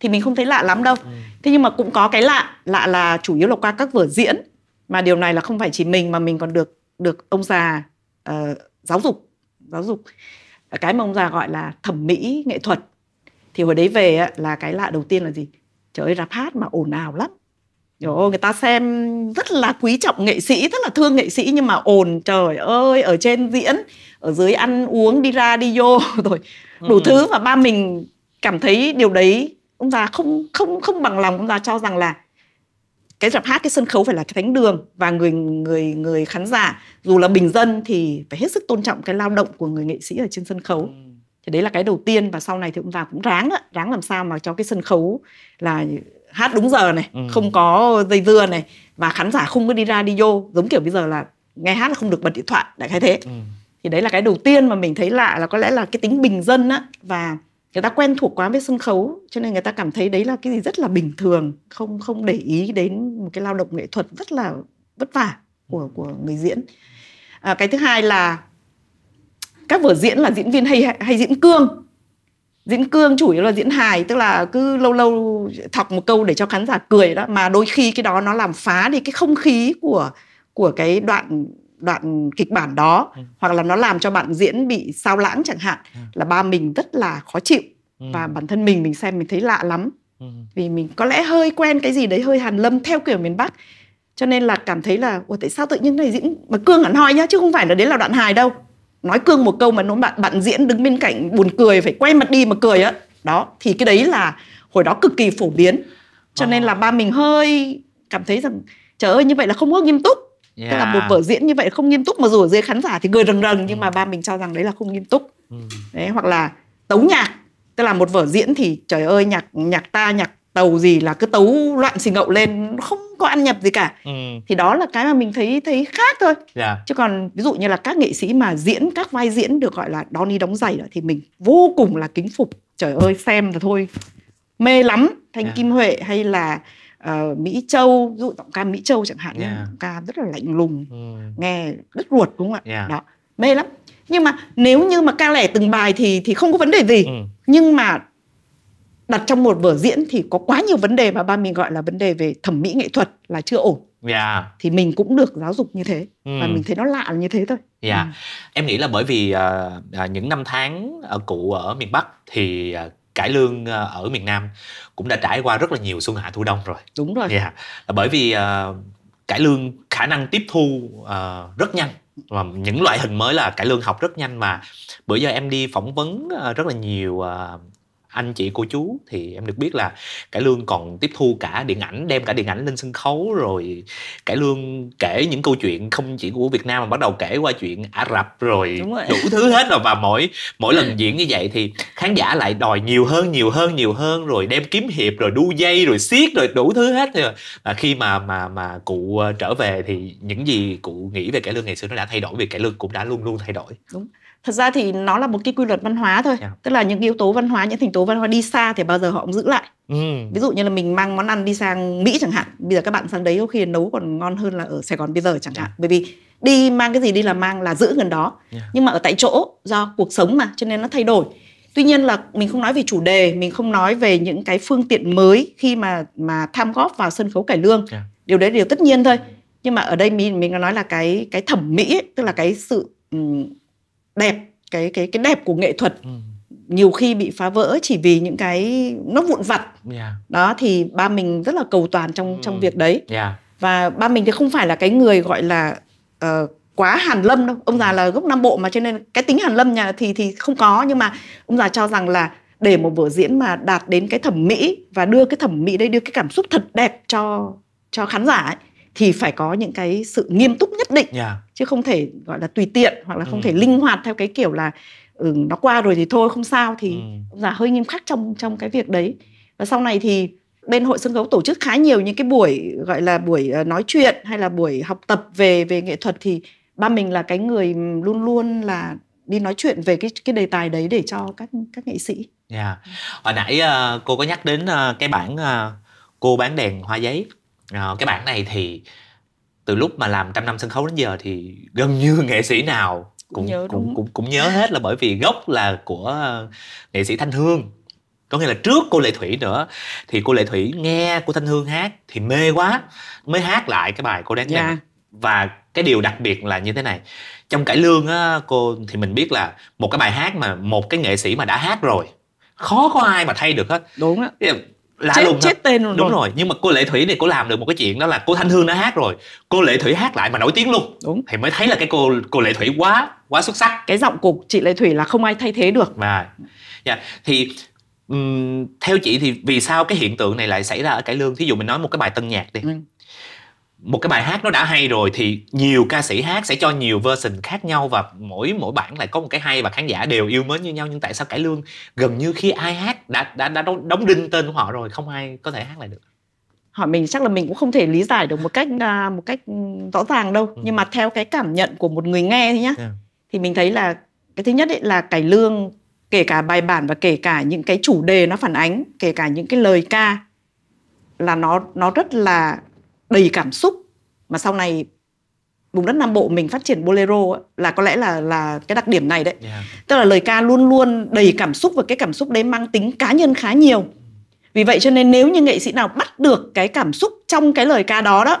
thì mình không thấy lạ lắm đâu ừ. thế nhưng mà cũng có cái lạ lạ là chủ yếu là qua các vở diễn mà điều này là không phải chỉ mình mà mình còn được được ông già uh, giáo dục giáo dục cái mà ông già gọi là thẩm mỹ nghệ thuật thì hồi đấy về á, là cái lạ đầu tiên là gì trời ơi rap hát mà ồn ào lắm Trời ơi, người ta xem rất là quý trọng nghệ sĩ, rất là thương nghệ sĩ nhưng mà ồn trời ơi, ở trên diễn, ở dưới ăn uống, đi ra đi vô rồi đủ ừ. thứ và ba mình cảm thấy điều đấy ông già không không không bằng lòng ông già cho rằng là cái rạp hát cái sân khấu phải là cái thánh đường và người người người khán giả dù là bình dân thì phải hết sức tôn trọng cái lao động của người nghệ sĩ ở trên sân khấu. Ừ thì đấy là cái đầu tiên và sau này thì chúng ta cũng ráng á, ráng làm sao mà cho cái sân khấu là hát đúng giờ này ừ. không có dây dưa này và khán giả không có đi ra đi vô giống kiểu bây giờ là nghe hát là không được bật điện thoại đại khái thế ừ. thì đấy là cái đầu tiên mà mình thấy lạ là có lẽ là cái tính bình dân á và người ta quen thuộc quá với sân khấu cho nên người ta cảm thấy đấy là cái gì rất là bình thường không không để ý đến một cái lao động nghệ thuật rất là vất vả của của người diễn à, cái thứ hai là các vở diễn là diễn viên hay hay diễn cương diễn cương chủ yếu là diễn hài tức là cứ lâu lâu thọc một câu để cho khán giả cười đó mà đôi khi cái đó nó làm phá đi cái không khí của của cái đoạn đoạn kịch bản đó ừ. hoặc là nó làm cho bạn diễn bị sao lãng chẳng hạn ừ. là ba mình rất là khó chịu ừ. và bản thân mình mình xem mình thấy lạ lắm ừ. vì mình có lẽ hơi quen cái gì đấy hơi hàn lâm theo kiểu miền bắc cho nên là cảm thấy là ủa tại sao tự nhiên này diễn mà cương hẳn hoi nhá chứ không phải là đấy là đoạn hài đâu nói cương một câu mà nó bạn bạn diễn đứng bên cạnh buồn cười phải quay mặt đi mà cười á đó thì cái đấy là hồi đó cực kỳ phổ biến cho à. nên là ba mình hơi cảm thấy rằng trời ơi như vậy là không có nghiêm túc yeah. tức là một vở diễn như vậy không nghiêm túc mà dù ở dưới khán giả thì cười rần rần nhưng ừ. mà ba mình cho rằng đấy là không nghiêm túc ừ. đấy hoặc là tấu nhạc tức là một vở diễn thì trời ơi nhạc nhạc ta nhạc tàu gì là cứ tấu loạn xì ngậu lên không có ăn nhập gì cả ừ. thì đó là cái mà mình thấy thấy khác thôi yeah. Dạ. chứ còn ví dụ như là các nghệ sĩ mà diễn các vai diễn được gọi là đón đóng giày đó, thì mình vô cùng là kính phục trời ơi xem là thôi mê lắm thanh yeah. Dạ. kim huệ hay là uh, mỹ châu ví dụ giọng ca mỹ châu chẳng hạn yeah. Dạ. giọng ca rất là lạnh lùng ừ. nghe đứt ruột đúng không ạ yeah. đó mê lắm nhưng mà nếu như mà ca lẻ từng bài thì thì không có vấn đề gì ừ. nhưng mà đặt trong một vở diễn thì có quá nhiều vấn đề mà ba mình gọi là vấn đề về thẩm mỹ nghệ thuật là chưa ổn yeah. Dạ. thì mình cũng được giáo dục như thế ừ. và mình thấy nó lạ là như thế thôi yeah. Dạ. ừ. em nghĩ là bởi vì uh, những năm tháng ở à, cụ ở miền bắc thì uh, cải lương ở miền nam cũng đã trải qua rất là nhiều xuân hạ thu đông rồi đúng rồi yeah. Dạ. là bởi vì uh, cải lương khả năng tiếp thu uh, rất nhanh và những loại hình mới là cải lương học rất nhanh mà bữa giờ em đi phỏng vấn rất là nhiều anh chị cô chú thì em được biết là cải lương còn tiếp thu cả điện ảnh đem cả điện ảnh lên sân khấu rồi cải lương kể những câu chuyện không chỉ của việt nam mà bắt đầu kể qua chuyện ả rập rồi, rồi. đủ thứ hết rồi và mỗi mỗi lần diễn như vậy thì khán giả lại đòi nhiều hơn nhiều hơn nhiều hơn rồi đem kiếm hiệp rồi đu dây rồi xiết rồi đủ thứ hết thì à, khi mà mà mà cụ ờ, trở về thì những gì cụ nghĩ về cải lương ngày xưa nó đã thay đổi vì cải lương cũng đã luôn luôn thay đổi đúng thật ra thì nó là một cái quy luật văn hóa thôi yeah. Dạ. tức là những yếu tố văn hóa những thành tố văn hóa đi xa thì bao giờ họ cũng giữ lại ừ. ví dụ như là mình mang món ăn đi sang mỹ chẳng hạn bây giờ các bạn sang đấy có khi nấu còn ngon hơn là ở sài gòn bây giờ chẳng yeah. Dạ. hạn bởi vì đi mang cái gì đi là mang là giữ gần đó yeah. Dạ. nhưng mà ở tại chỗ do cuộc sống mà cho nên nó thay đổi tuy nhiên là mình không nói về chủ đề mình không nói về những cái phương tiện mới khi mà mà tham góp vào sân khấu cải lương yeah. điều đấy điều tất nhiên thôi nhưng mà ở đây mình mình nói là cái cái thẩm mỹ ấy, tức là cái sự um, đẹp cái cái cái đẹp của nghệ thuật ừ. nhiều khi bị phá vỡ chỉ vì những cái nó vụn vặt yeah. Dạ. đó thì ba mình rất là cầu toàn trong trong ừ. việc đấy yeah. Dạ. và ba mình thì không phải là cái người gọi là uh, quá hàn lâm đâu ông già ừ. là gốc nam bộ mà cho nên cái tính hàn lâm nhà thì thì không có nhưng mà ông già cho rằng là để một vở diễn mà đạt đến cái thẩm mỹ và đưa cái thẩm mỹ đây đưa cái cảm xúc thật đẹp cho cho khán giả ấy, thì phải có những cái sự nghiêm túc nhất định yeah. Dạ. chứ không thể gọi là tùy tiện hoặc là không ừ. thể linh hoạt theo cái kiểu là ừ, nó qua rồi thì thôi không sao thì ừ. là dạ, hơi nghiêm khắc trong trong cái việc đấy và sau này thì bên hội sân khấu tổ chức khá nhiều những cái buổi gọi là buổi ờ, nói chuyện hay là buổi học tập về về nghệ thuật thì ba mình là cái người luôn luôn là đi nói chuyện về cái cái đề tài đấy để cho các các nghệ sĩ. Dạ. Yeah. Hồi nãy uh, cô có nhắc đến uh, cái bản uh, cô bán đèn hoa giấy à, cái bản này thì từ lúc mà làm trăm năm sân khấu đến giờ thì gần như nghệ sĩ nào cũng nhớ cũng, cũng, cũng cũng nhớ hết là bởi vì gốc là của nghệ sĩ thanh hương có nghĩa là trước cô lệ thủy nữa thì cô lệ thủy nghe của thanh hương hát thì mê quá mới hát lại cái bài cô đáng yeah. Dạ. và cái điều đặc biệt là như thế này trong cải lương á cô thì mình biết là một cái bài hát mà một cái nghệ sĩ mà đã hát rồi khó có ai mà thay được hết đúng á lạ chết, lùng chết tên rồi đúng rồi. rồi nhưng mà cô lệ thủy này cô làm được một cái chuyện đó là cô thanh hương đã hát rồi cô lệ thủy hát lại mà nổi tiếng luôn đúng thì mới thấy là cái cô cô lệ thủy quá quá xuất sắc cái giọng của chị lệ thủy là không ai thay thế được mà yeah. Dạ, thì um, theo chị thì vì sao cái hiện tượng này lại xảy ra ở cải lương thí dụ mình nói một cái bài tân nhạc đi ừ một cái bài hát nó đã hay rồi thì nhiều ca sĩ hát sẽ cho nhiều version khác nhau và mỗi mỗi bản lại có một cái hay và khán giả đều yêu mến như nhau nhưng tại sao cải lương gần như khi ai hát đã đã đã đóng đinh tên của họ rồi không ai có thể hát lại được hỏi mình chắc là mình cũng không thể lý giải được một cách à, một cách rõ ràng đâu ừ. nhưng mà theo cái cảm nhận của một người nghe thì nhá yeah. À? thì mình thấy là cái thứ nhất ấy là cải lương kể cả bài bản và kể cả những cái chủ đề nó phản ánh kể cả những cái lời ca là nó nó rất là đầy cảm xúc mà sau này vùng đất Nam Bộ mình phát triển bolero là có lẽ là là cái đặc điểm này đấy. Yeah. Dạ. Tức là lời ca luôn luôn đầy cảm xúc và cái cảm xúc đấy mang tính cá nhân khá nhiều. Vì vậy cho nên nếu như nghệ sĩ nào bắt được cái cảm xúc trong cái lời ca đó đó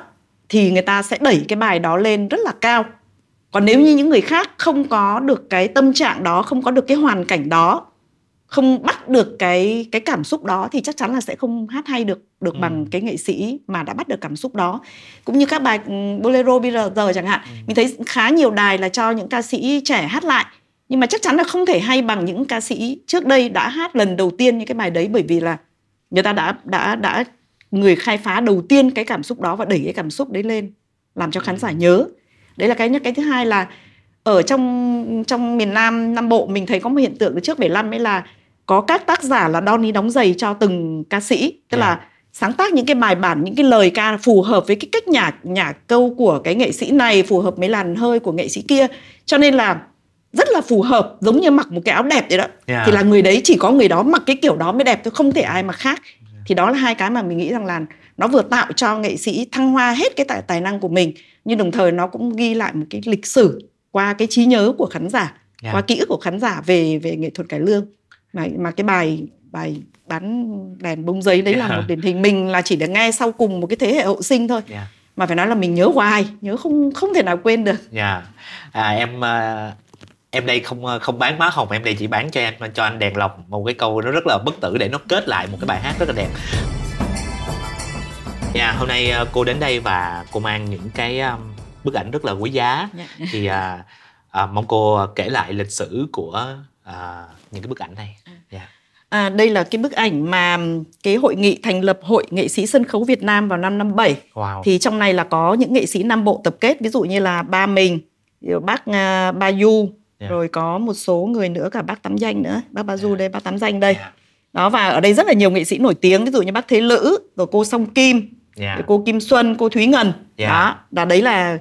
thì người ta sẽ đẩy cái bài đó lên rất là cao. Còn nếu như những người khác không có được cái tâm trạng đó, không có được cái hoàn cảnh đó không bắt được cái cái cảm xúc đó thì chắc chắn là sẽ không hát hay được được ừ. bằng cái nghệ sĩ mà đã bắt được cảm xúc đó cũng như các bài ừ, bolero bây giờ chẳng hạn ừ. mình thấy khá nhiều đài là cho những ca sĩ trẻ hát lại nhưng mà chắc chắn là không thể hay bằng những ca sĩ trước đây đã hát lần đầu tiên những cái bài đấy bởi vì là người ta đã đã đã người khai phá đầu tiên cái cảm xúc đó và đẩy cái cảm xúc đấy lên làm cho ừ. khán giả nhớ đấy là cái nhất cái thứ hai là ở trong trong miền Nam Nam Bộ mình thấy có một hiện tượng từ trước 75 ấy là có các tác giả là Donny đóng giày cho từng ca sĩ tức yeah. là dạ. sáng tác những cái bài bản những cái lời ca phù hợp với cái cách nhạc nhạc câu của cái nghệ sĩ này phù hợp với làn hơi của nghệ sĩ kia cho nên là rất là phù hợp giống như mặc một cái áo đẹp vậy đó yeah. Dạ. thì là người đấy chỉ có người đó mặc cái kiểu đó mới đẹp thôi không thể ai mặc khác dạ. thì đó là hai cái mà mình nghĩ rằng là nó vừa tạo cho nghệ sĩ thăng hoa hết cái tài tài năng của mình nhưng đồng thời nó cũng ghi lại một cái lịch sử qua cái trí nhớ của khán giả yeah. qua ký ức của khán giả về về nghệ thuật cải lương mà, mà cái bài bài bán đèn bông giấy đấy yeah. là một dạ. điển hình mình là chỉ được nghe sau cùng một cái thế hệ hậu sinh thôi yeah. Dạ. mà phải nói là mình nhớ hoài nhớ không không thể nào quên được yeah. Dạ. à, em à, em đây không à, không bán má hồng em đây chỉ bán cho anh cho anh đèn lồng một cái câu nó rất là bất tử để nó kết lại một cái bài hát rất là đẹp dạ yeah, hôm nay à, cô đến đây và cô mang những cái bức ảnh rất là quý giá yeah. thì uh, uh, mong cô kể lại lịch sử của uh, những cái bức ảnh này yeah. Ừ. Dạ. À, đây là cái bức ảnh mà cái hội nghị thành lập Hội Nghệ sĩ Sân khấu Việt Nam vào năm 57. Wow. Thì trong này là có những nghệ sĩ Nam Bộ tập kết, ví dụ như là ba mình, bác uh, Ba Du, yeah. Dạ. rồi có một số người nữa cả bác Tám Danh nữa, bác Ba Du yeah. Dạ. đây, bác Tám Danh đây. Yeah. Đó và ở đây rất là nhiều nghệ sĩ nổi tiếng, ví dụ như bác Thế Lữ, rồi cô Song Kim, yeah. Dạ. cô Kim Xuân, cô Thúy Ngân. Yeah. Dạ. Đó, là đấy là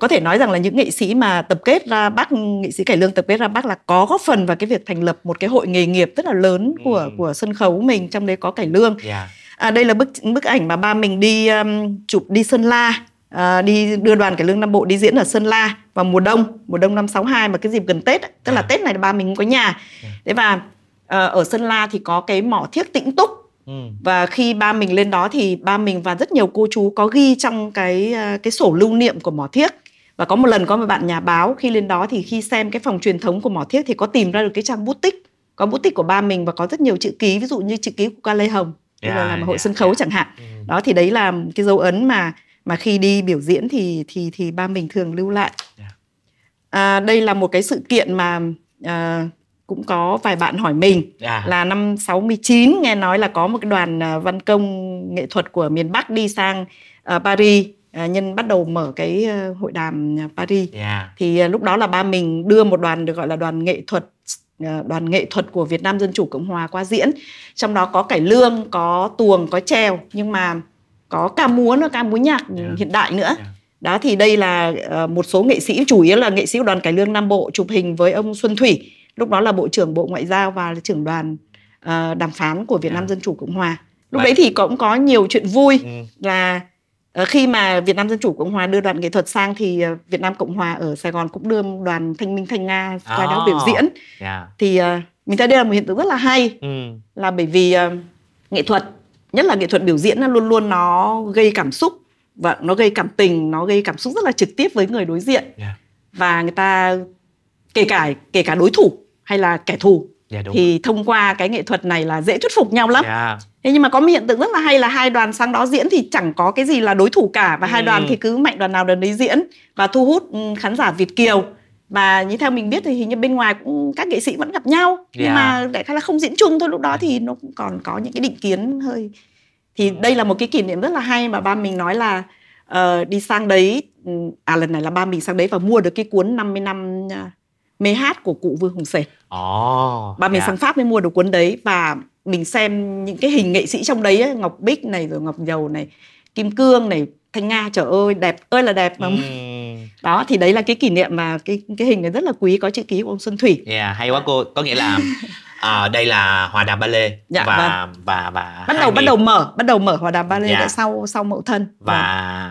có thể nói rằng là những nghệ sĩ mà tập kết ra bác nghệ sĩ cải lương tập kết ra bác là có góp phần vào cái việc thành lập một cái hội nghề nghiệp rất là lớn ừ. của ừ. của sân khấu mình trong đấy có cải lương. Yeah. Dạ. À, đây là bức bức ảnh mà ba mình đi um, chụp đi Sơn La à, đi đưa đoàn cải lương Nam Bộ đi diễn ở Sơn La vào mùa đông, mùa đông năm 62 mà cái dịp gần Tết, ấy, tức là Tết này ba mình cũng có nhà. Thế và à, ở Sơn La thì có cái mỏ thiếc tĩnh túc Ừ. và khi ba mình lên đó thì ba mình và rất nhiều cô chú có ghi trong cái à, cái sổ lưu niệm của mỏ thiếc và có một lần có một bạn nhà báo khi lên đó thì khi xem cái phòng truyền thống của mỏ thiếc thì có tìm ra được cái trang bút tích có bút tích của ba mình và có rất nhiều chữ ký ví dụ như chữ ký của ca lê hồng yeah, là làm hội yeah, sân khấu yeah. chẳng hạn ừ. đó thì đấy là cái dấu ấn mà mà khi đi biểu diễn thì thì thì ba mình thường lưu lại à, đây là một cái sự kiện mà à, cũng có vài bạn hỏi mình à. là năm 69 nghe nói là có một cái đoàn à, văn công nghệ thuật của miền Bắc đi sang à, Paris à, nhân bắt đầu mở cái hội đàm Paris yeah. Dạ. thì lúc đó là ba mình đưa một đoàn được gọi là đoàn nghệ thuật đoàn nghệ thuật của Việt Nam Dân Chủ Cộng Hòa qua diễn trong đó có cải lương có tuồng có treo nhưng mà có ca múa nữa ca múa nhạc yeah. Dạ. hiện đại nữa yeah. Dạ. đó thì đây là một số nghệ sĩ chủ yếu là nghệ sĩ của đoàn cải lương Nam Bộ chụp hình với ông Xuân Thủy lúc đó là bộ trưởng bộ ngoại giao và trưởng đoàn uh, đàm phán của Việt Nam à. Dân Chủ Cộng Hòa lúc vâng. đấy thì cũng có nhiều chuyện vui ừ. là ờ, khi mà Việt Nam Dân Chủ Cộng Hòa đưa đoàn nghệ thuật sang thì ờ, Việt Nam Cộng Hòa ở Sài Gòn cũng đưa đoàn Thanh Minh Thanh Nga qua oh, đó biểu diễn. Yeah. Dạ. Thì uh, mình thấy đây là một hiện tượng rất là hay ừ. là bởi vì uh, nghệ thuật nhất là nghệ thuật biểu diễn luôn luôn nó gây cảm xúc và nó gây cảm tình, nó gây cảm xúc rất là trực tiếp với người đối diện yeah. Dạ. và người ta kể cả kể cả đối thủ hay là kẻ thù yeah, dạ, đúng. thì thông qua cái nghệ thuật này là dễ thuyết phục nhau lắm yeah. Dạ. thế nhưng mà có một hiện tượng rất là hay là hai đoàn sang đó diễn thì chẳng có cái gì là đối thủ cả và ừ. hai đoàn thì cứ mạnh đoàn nào đoàn đấy diễn và thu hút ừ, khán giả việt kiều và như theo mình biết thì hình như bên ngoài cũng các nghệ sĩ vẫn gặp nhau yeah. nhưng dạ. mà đại khái là không diễn chung thôi lúc đó thì nó cũng còn có những cái định kiến hơi thì đây là một cái kỷ niệm rất là hay mà ba mình nói là uh, đi sang đấy ừ, à lần này là ba mình sang đấy và mua được cái cuốn 50 năm à, mê hát của cụ Vương Hồng Sệt. Oh, Ba mình yeah. Dạ. sang Pháp mới mua được cuốn đấy và mình xem những cái hình nghệ sĩ trong đấy ấy, Ngọc Bích này rồi Ngọc Dầu này, Kim Cương này, Thanh Nga trời ơi đẹp ơi là đẹp mà. Mm. Đó thì đấy là cái kỷ niệm mà cái cái hình này rất là quý có chữ ký của ông Xuân Thủy. Yeah, dạ, hay quá cô, có nghĩa là à, đây là hòa đàm ba lê dạ, và, vâng. và và bắt đầu miền. bắt đầu mở bắt đầu mở hòa đàm ba lê dạ. sau sau mẫu thân và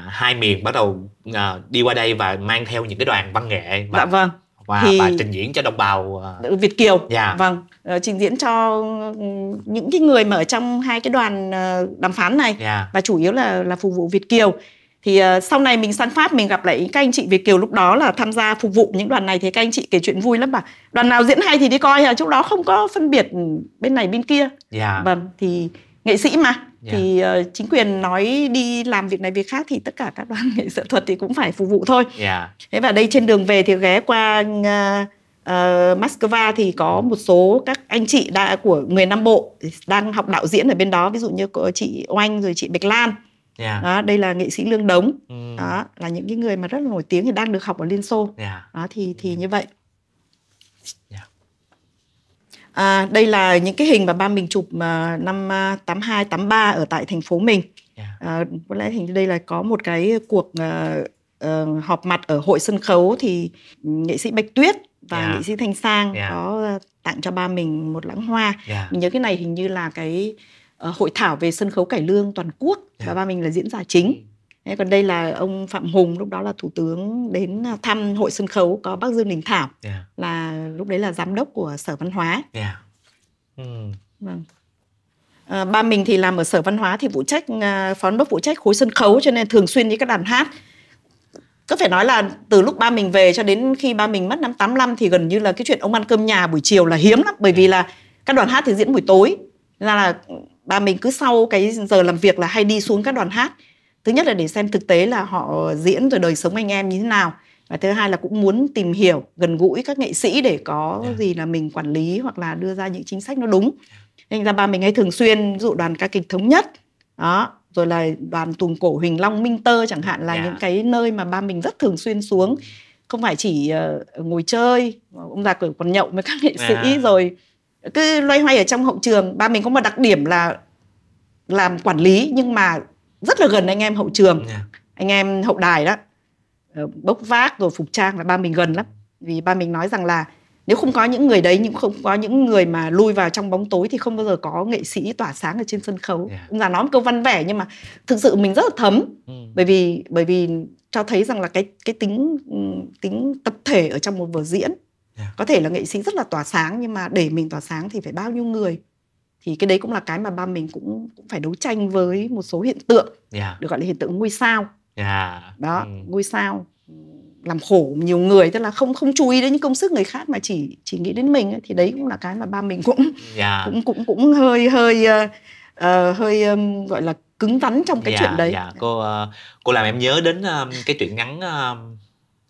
vâng. hai miền bắt đầu uh, đi qua đây và mang theo những cái đoàn văn nghệ và dạ, vâng Wow, bà trình diễn cho đồng bào à, Việt kiều. Yeah. Dạ. Vâng, ờ, trình diễn cho ừ, những cái người mà ở trong hai cái đoàn ờ, đàm phán này yeah. Dạ. và chủ yếu là là phục vụ Việt kiều. Thì uh, sau này mình sang Pháp mình gặp lại các anh chị Việt kiều lúc đó là tham gia phục vụ những đoàn này thì các anh chị kể chuyện vui lắm mà. Đoàn nào diễn hay thì đi coi, à, lúc đó không có phân biệt bên này bên kia. Yeah. Dạ. Vâng, thì nghệ sĩ mà thì uh, chính quyền nói đi làm việc này việc khác thì tất cả các đoàn nghệ sợ thuật thì cũng phải phục vụ thôi yeah. Dạ. thế và đây trên đường về thì ghé qua uh, uh, Moscow thì có một số các anh chị đã của người Nam Bộ đang học đạo diễn ở bên đó ví dụ như có chị Oanh rồi chị Bạch Lan Yeah. Dạ. Đó, đây là nghệ sĩ lương đống mm. đó là những cái người mà rất là nổi tiếng thì đang được học ở liên xô yeah. đó thì thì ừ. như vậy yeah. À, đây là những cái hình mà ba mình chụp mà năm 82 à, 83 ở tại thành phố mình. Dạ. À, có lẽ hình đây là có một cái cuộc uh, uh, họp mặt ở hội sân khấu thì nghệ sĩ Bạch Tuyết và yeah. Dạ. nghệ sĩ Thanh Sang yeah. Dạ. có tặng cho ba mình một lãng hoa. Yeah. Mình nhớ cái này hình như là cái uh, hội thảo về sân khấu cải lương toàn quốc yeah. và ba mình là diễn giả chính Thế còn đây là ông Phạm Hùng lúc đó là thủ tướng đến à, thăm hội sân khấu có bác Dương Đình Thảo yeah. Dạ. là lúc đấy là giám đốc của sở văn hóa. Yeah. Dạ. Mm. Ừ. Vâng. À, ba mình thì làm ở sở văn hóa thì phụ trách à, phó đốc phụ trách khối sân khấu cho nên thường xuyên đi các đàn hát có phải nói là từ lúc ba mình về cho đến khi ba mình mất năm 85 thì gần như là cái chuyện ông ăn cơm nhà buổi chiều là hiếm lắm bởi vì dạ. là các đoàn hát thì diễn buổi tối là, là ba mình cứ sau cái giờ làm việc là hay đi xuống các đoàn hát thứ nhất là để xem thực tế là họ diễn rồi đời sống anh em như thế nào và thứ hai là cũng muốn tìm hiểu gần gũi các nghệ sĩ để có yeah. Dạ. gì là mình quản lý hoặc là đưa ra những chính sách nó đúng nên ra ba mình hay thường xuyên dụ đoàn ca kịch thống nhất đó rồi là đoàn tuồng cổ huỳnh long minh tơ chẳng hạn là yeah. Dạ. những cái nơi mà ba mình rất thường xuyên xuống không phải chỉ uh, ngồi chơi ông già cởi còn nhậu với các nghệ sĩ yeah. Dạ. rồi cứ loay hoay ở trong hậu trường ba mình có một đặc điểm là làm quản lý nhưng mà rất là gần anh em hậu trường yeah. Dạ. anh em hậu đài đó ờ, bốc vác rồi phục trang là ba mình gần lắm vì ba mình nói rằng là nếu không có những người đấy nhưng không có những người mà lui vào trong bóng tối thì không bao giờ có nghệ sĩ tỏa sáng ở trên sân khấu yeah. Dạ. ông nói một câu văn vẻ nhưng mà thực sự mình rất là thấm ừ. bởi vì bởi vì cho thấy rằng là cái cái tính ừ, tính tập thể ở trong một vở diễn yeah. Dạ. có thể là nghệ sĩ rất là tỏa sáng nhưng mà để mình tỏa sáng thì phải bao nhiêu người thì cái đấy cũng là cái mà ba mình cũng cũng phải đấu tranh với một số hiện tượng yeah. Dạ. được gọi là hiện tượng ngôi sao yeah. Dạ. đó ừ. ngôi sao làm khổ nhiều người tức là không không chú ý đến những công sức người khác mà chỉ chỉ nghĩ đến mình ấy, thì đấy cũng là cái mà ba mình cũng yeah. Dạ. cũng cũng cũng hơi hơi uh, hơi um, gọi là cứng rắn trong cái yeah, chuyện đấy. Yeah. Cô uh, cô làm em nhớ đến um, cái chuyện ngắn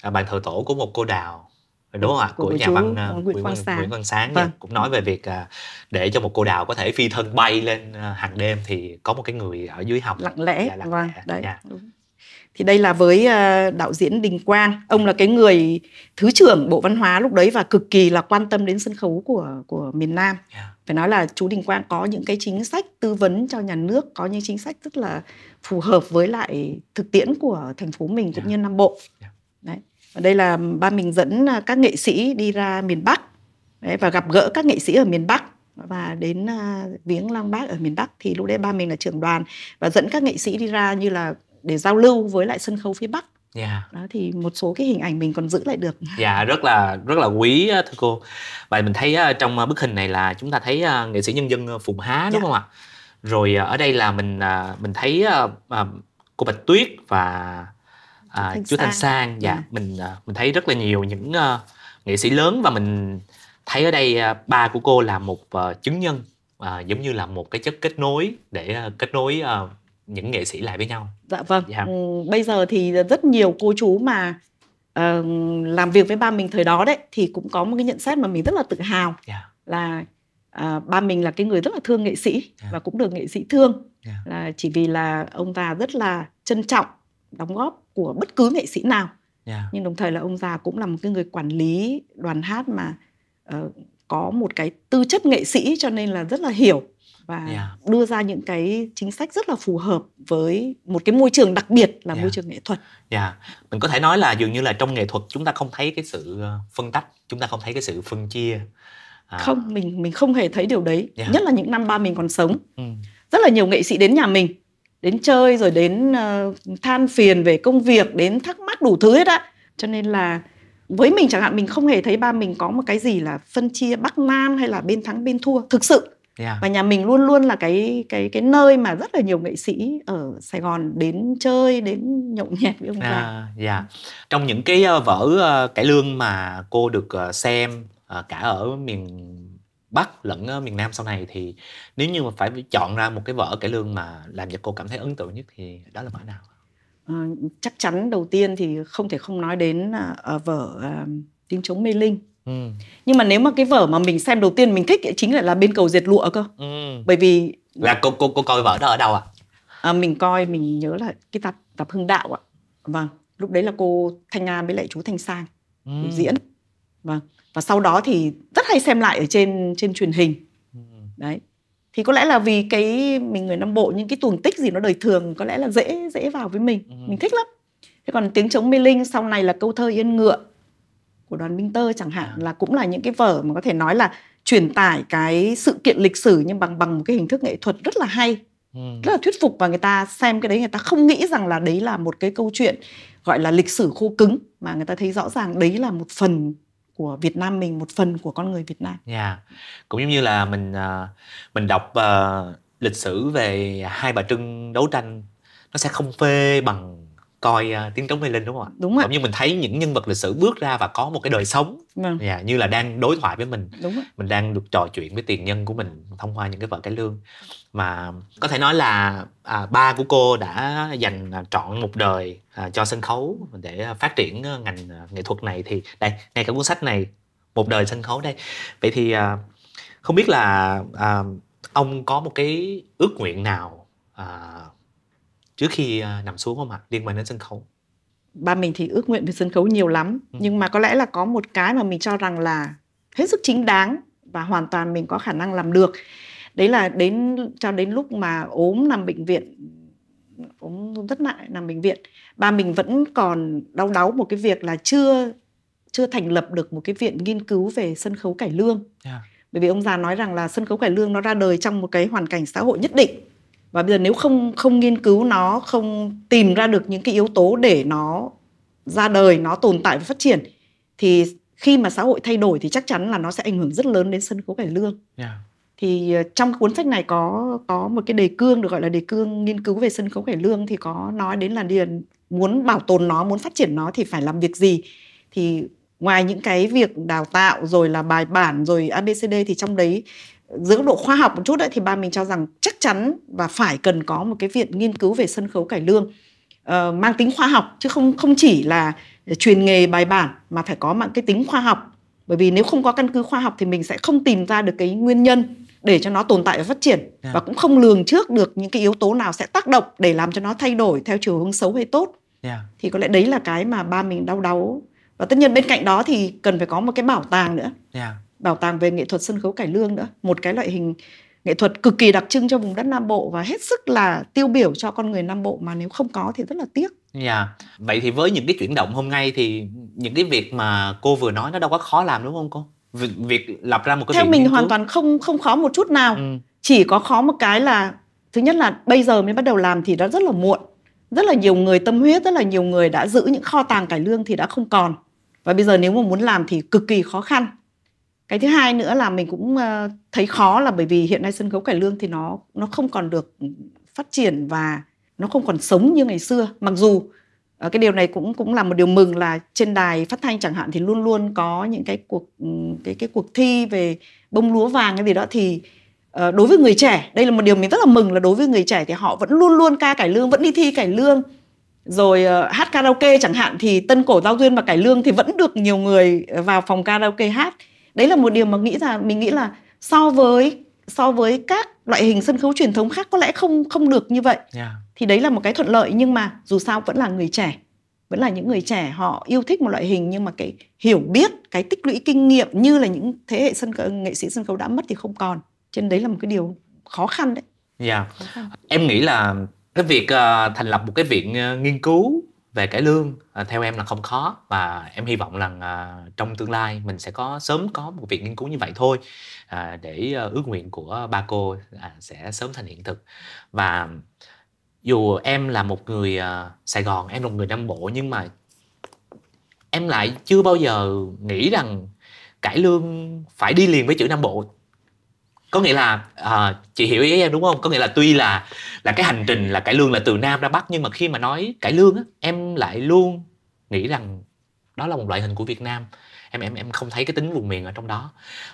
um, bàn thờ tổ của một cô đào đúng không ạ của, của nhà văn ờ, ờ, Nguyễn, Văn Sáng, Quang Sáng vâng. Dạ, cũng nói về việc ờ, để cho một cô đào có thể phi thân bay lên hàng đêm thì có một cái người ở dưới học lặng lẽ là dạ, lặng vâng. lẽ. đấy yeah. Dạ. thì đây là với đạo diễn Đình Quang ông là cái người thứ trưởng bộ văn hóa lúc đấy và cực kỳ là quan tâm đến sân khấu của của miền Nam yeah. phải nói là chú Đình Quang có những cái chính sách tư vấn cho nhà nước có những chính sách rất là phù hợp với lại thực tiễn của thành phố mình cũng yeah. như Nam Bộ yeah. đấy ở đây là ba mình dẫn à, các nghệ sĩ đi ra miền Bắc đấy, và gặp gỡ các nghệ sĩ ở miền Bắc và đến uh, viếng Lăng Bác ở miền Bắc thì lúc đấy ba mình là trưởng đoàn và dẫn các nghệ sĩ đi ra như là để giao lưu với lại sân khấu phía Bắc. Yeah. Dạ. Đó thì một số cái hình ảnh mình còn giữ lại được. Dạ yeah, rất là rất là quý à, thưa cô. Và mình thấy trong bức hình này là chúng ta thấy nghệ sĩ nhân dân Phùng Há đúng yeah. Dạ. không ạ? Rồi ở đây là mình mình thấy cô Bạch Tuyết và à, chú Thanh Sang dạ ừ. mình à, mình thấy rất là nhiều những uh, nghệ sĩ lớn và mình thấy ở đây uh, ba của cô là một uh, chứng nhân uh, giống như là một cái chất kết nối để uh, kết nối uh, những nghệ sĩ lại với nhau dạ vâng dạ. Ừ, bây giờ thì rất nhiều cô chú mà uh, làm việc với ba mình thời đó đấy thì cũng có một cái nhận xét mà mình rất là tự hào dạ. là à, ba mình là cái người rất là thương nghệ sĩ yeah. Dạ. và cũng được nghệ sĩ thương yeah. Dạ. là chỉ vì là ông ta rất là trân trọng đóng góp của bất cứ nghệ sĩ nào yeah. Dạ. nhưng đồng thời là ông già cũng là một cái người quản lý đoàn hát mà uh, có một cái tư chất nghệ sĩ cho nên là rất là hiểu và yeah. Dạ. đưa ra những cái chính sách rất là phù hợp với một cái môi trường đặc biệt là yeah. Dạ. môi trường nghệ thuật. Yeah. Mình có thể nói là dường như là trong nghệ thuật chúng ta không thấy cái sự ờ, phân tách, chúng ta không thấy cái sự phân chia. À. Không, mình mình không hề thấy điều đấy, yeah. nhất là những năm ba mình còn sống. Ừ. Rất là nhiều nghệ sĩ đến nhà mình đến chơi rồi đến ờ, than phiền về công việc đến thắc mắc đủ thứ hết á cho nên là với mình chẳng hạn mình không hề thấy ba mình có một cái gì là phân chia bắc nam hay là bên thắng bên thua thực sự yeah. và nhà mình luôn luôn là cái cái cái nơi mà rất là nhiều nghệ sĩ ở Sài Gòn đến chơi đến nhậu nhẹt với ông à, bà. À, yeah. Trong những cái ờ, vở ờ, cải lương mà cô được xem cả ở miền Bắc lẫn ở ờ, miền Nam sau này thì nếu như mà phải chọn ra một cái vở cải lương mà làm cho cô cảm thấy ấn tượng nhất thì đó là vở nào? À, chắc chắn đầu tiên thì không thể không nói đến à, vở à, tiếng chống mê linh. Ừ. Nhưng mà nếu mà cái vở mà mình xem đầu tiên mình thích chính là là bên cầu diệt lụa cơ. Ừ. Bởi vì là cô cô cô coi vở đó ở đâu ạ? À? À, mình coi mình nhớ là cái tập tập Hưng Đạo ạ. À. Vâng, lúc đấy là cô Thanh Nga với lại chú Thanh Sang ừ. diễn vâng và sau đó thì rất hay xem lại ở trên trên truyền hình ừ. đấy thì có lẽ là vì cái mình người nam bộ những cái tuồng tích gì nó đời thường có lẽ là dễ dễ vào với mình ừ. mình thích lắm thế còn tiếng trống mê linh sau này là câu thơ yên ngựa của đoàn minh tơ chẳng hạn à. là cũng là những cái vở mà có thể nói là truyền tải cái sự kiện lịch sử nhưng bằng bằng một cái hình thức nghệ thuật rất là hay ừ. rất là thuyết phục và người ta xem cái đấy người ta không nghĩ rằng là đấy là một cái câu chuyện gọi là lịch sử khô cứng mà người ta thấy rõ ràng đấy là một phần của Việt Nam mình một phần của con người Việt Nam. Dạ. Yeah. Cũng giống như là mình à, mình đọc uh, lịch sử về hai bà Trưng đấu tranh nó sẽ không phê bằng coi uh, tiếng trống mê linh đúng không ạ đúng rồi. giống như mình thấy những nhân vật lịch sử bước ra và có một cái đời sống vâng. yeah, dạ, như là đang đối thoại với mình đúng rồi. mình đang được trò chuyện với tiền nhân của mình thông qua những cái vở cái lương mà có thể nói là à, ba của cô đã dành à, trọn một đời à, cho sân khấu để phát triển ờ, ngành à, nghệ thuật này thì đây ngay cả cuốn sách này một đời sân khấu đây vậy thì à, không biết là à, ông có một cái ước nguyện nào à, trước khi à, nằm xuống không ạ liên quan đến sân khấu ba mình thì ước nguyện về sân khấu nhiều lắm ừ. nhưng mà có lẽ là có một cái mà mình cho rằng là hết sức chính đáng và hoàn toàn mình có khả năng làm được đấy là đến cho đến lúc mà ốm nằm bệnh viện ốm rất nặng nằm bệnh viện ba mình vẫn còn đau đáu một cái việc là chưa chưa thành lập được một cái viện nghiên cứu về sân khấu cải lương yeah. Dạ. bởi vì ông già nói rằng là sân khấu cải lương nó ra đời trong một cái hoàn cảnh xã hội nhất định và bây giờ nếu không không nghiên cứu nó không tìm ra được những cái yếu tố để nó ra đời nó tồn tại và phát triển thì khi mà xã hội thay đổi thì chắc chắn là nó sẽ ảnh hưởng rất lớn đến sân khấu cải lương yeah. thì ờ, trong cuốn sách này có có một cái đề cương được gọi là đề cương nghiên cứu về sân khấu cải lương thì có nói đến là điền muốn bảo tồn nó muốn phát triển nó thì phải làm việc gì thì ngoài những cái việc đào tạo rồi là bài bản rồi abcd thì trong đấy dưới góc độ khoa học một chút đấy thì ba mình cho rằng chắc chắn và phải cần có một cái viện nghiên cứu về sân khấu cải lương uh, mang tính khoa học chứ không không chỉ là truyền nghề bài bản mà phải có mạng cái tính khoa học bởi vì nếu không có căn cứ khoa học thì mình sẽ không tìm ra được cái nguyên nhân để cho nó tồn tại và phát triển dạ. và cũng không lường trước được những cái yếu tố nào sẽ tác động để làm cho nó thay đổi theo chiều hướng xấu hay tốt dạ. thì có lẽ đấy là cái mà ba mình đau đáu và tất nhiên bên cạnh đó thì cần phải có một cái bảo tàng nữa dạ bảo tàng về nghệ thuật sân khấu cải lương nữa một cái loại hình nghệ thuật cực kỳ đặc trưng cho vùng đất Nam Bộ và hết sức là tiêu biểu cho con người Nam Bộ mà nếu không có thì rất là tiếc. Dạ. Yeah. Vậy thì với những cái chuyển động hôm nay thì những cái việc mà cô vừa nói nó đâu có khó làm đúng không cô? Việc, việc lập ra một cái Theo mình hoàn toàn không không khó một chút nào. Ừ. Chỉ có khó một cái là thứ nhất là bây giờ mới bắt đầu làm thì đã rất là muộn. Rất là nhiều người tâm huyết, rất là nhiều người đã giữ những kho tàng cải lương thì đã không còn. Và bây giờ nếu mà muốn làm thì cực kỳ khó khăn cái thứ hai nữa là mình cũng ờ, thấy khó là bởi vì hiện nay sân khấu cải lương thì nó nó không còn được phát triển và nó không còn sống như ngày xưa mặc dù ờ, cái điều này cũng cũng là một điều mừng là trên đài phát thanh chẳng hạn thì luôn luôn có những cái cuộc ừ, cái cái cuộc thi về bông lúa vàng cái gì đó thì ờ, đối với người trẻ đây là một điều mình rất là mừng là đối với người trẻ thì họ vẫn luôn luôn ca cải lương vẫn đi thi cải lương rồi hát karaoke chẳng hạn thì tân cổ giao duyên và cải lương thì vẫn được nhiều người vào phòng karaoke hát đấy là một điều mà nghĩ là mình nghĩ là so với so với các loại hình sân khấu truyền thống khác có lẽ không không được như vậy yeah. Dạ. thì đấy là một cái thuận lợi nhưng mà dù sao vẫn là người trẻ vẫn là những người trẻ họ yêu thích một loại hình nhưng mà cái hiểu biết cái tích lũy kinh nghiệm như là những thế hệ sân khấu, nghệ sĩ sân khấu đã mất thì không còn trên đấy là một cái điều khó khăn đấy dạ yeah. em nghĩ là cái việc uh, thành lập một cái viện uh, nghiên cứu về cải lương à, theo em là không khó và em hy vọng rằng à, trong tương lai mình sẽ có sớm có một việc nghiên cứu như vậy thôi à, để ước nguyện của ba cô sẽ sớm thành hiện thực và dù em là một người Sài Gòn em là một người Nam Bộ nhưng mà em lại chưa bao giờ nghĩ rằng cải lương phải đi liền với chữ Nam Bộ có nghĩa là à, chị hiểu ý em đúng không có nghĩa là tuy là là cái hành trình là cải lương là từ nam ra bắc nhưng mà khi mà nói cải lương á em lại luôn nghĩ rằng đó là một loại hình của việt nam em em em không thấy cái tính vùng miền ở trong đó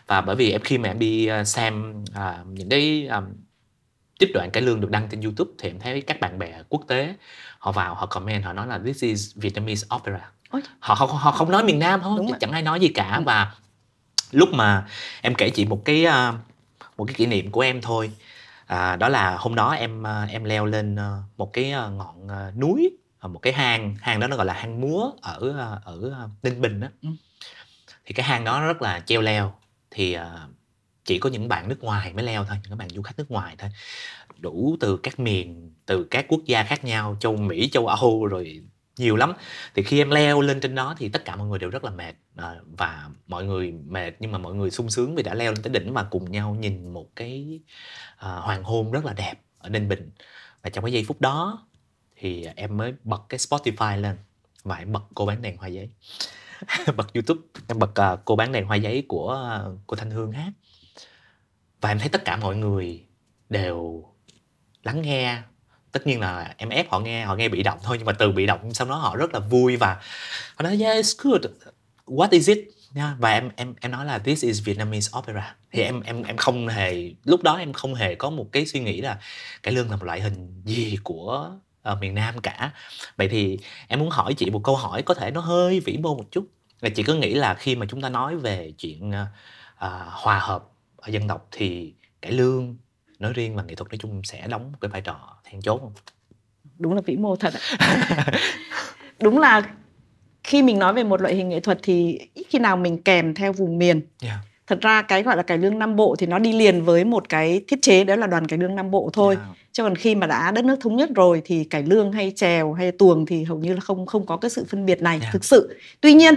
và bởi vì em khi mà em đi ờ, xem à, những cái à, trích đoạn cải lương được đăng trên youtube thì em thấy các bạn bè quốc tế họ vào họ comment họ nói là this is vietnamese opera họ họ, họ không nói miền nam không chẳng ai nói gì cả và lúc mà em kể chị một cái uh, một cái kỷ niệm của em thôi à, đó là hôm đó em à, em leo lên ờ, một cái ờ, ngọn ờ, núi một cái hang hang đó nó gọi là hang múa ở ở ninh bình đó ừ. thì cái hang đó rất là treo leo thì chỉ có những bạn nước ngoài mới leo thôi những bạn du khách nước ngoài thôi đủ từ các miền từ các quốc gia khác nhau châu mỹ châu âu rồi nhiều lắm thì khi em leo lên trên đó thì tất cả mọi người đều rất là mệt à, và mọi người mệt nhưng mà mọi người sung sướng vì đã leo lên tới đỉnh và cùng nhau nhìn một cái à, hoàng hôn rất là đẹp ở ninh bình và trong cái giây phút đó thì em mới bật cái spotify lên và em bật cô bán đèn hoa giấy bật youtube em bật à, cô bán đèn hoa giấy của cô thanh hương hát và em thấy tất cả mọi người đều lắng nghe tất nhiên là em ép họ nghe họ nghe bị động thôi nhưng mà từ bị động sau đó họ rất là vui và họ nói yeah it's good what is it nha và em em em nói là this is Vietnamese opera thì em em em không hề lúc đó em không hề có một cái suy nghĩ là cải lương là một loại hình gì của uh, miền Nam cả vậy thì em muốn hỏi chị một câu hỏi có thể nó hơi vĩ mô một chút là chị cứ nghĩ là khi mà chúng ta nói về chuyện uh, hòa hợp ở dân tộc thì cải lương nói riêng và nghệ thuật nói chung sẽ đóng một cái vai trò then chốt không đúng là vĩ mô thật đúng là khi mình nói về một loại hình nghệ thuật thì ít khi nào mình kèm theo vùng miền yeah. Dạ. thật ra cái gọi là cải lương nam bộ thì nó đi liền với một cái thiết chế đó là đoàn cải lương nam bộ thôi yeah. Dạ. chứ còn khi mà đã đất nước thống nhất rồi thì cải lương hay trèo hay tuồng thì hầu như là không không có cái sự phân biệt này yeah. Dạ. thực sự tuy nhiên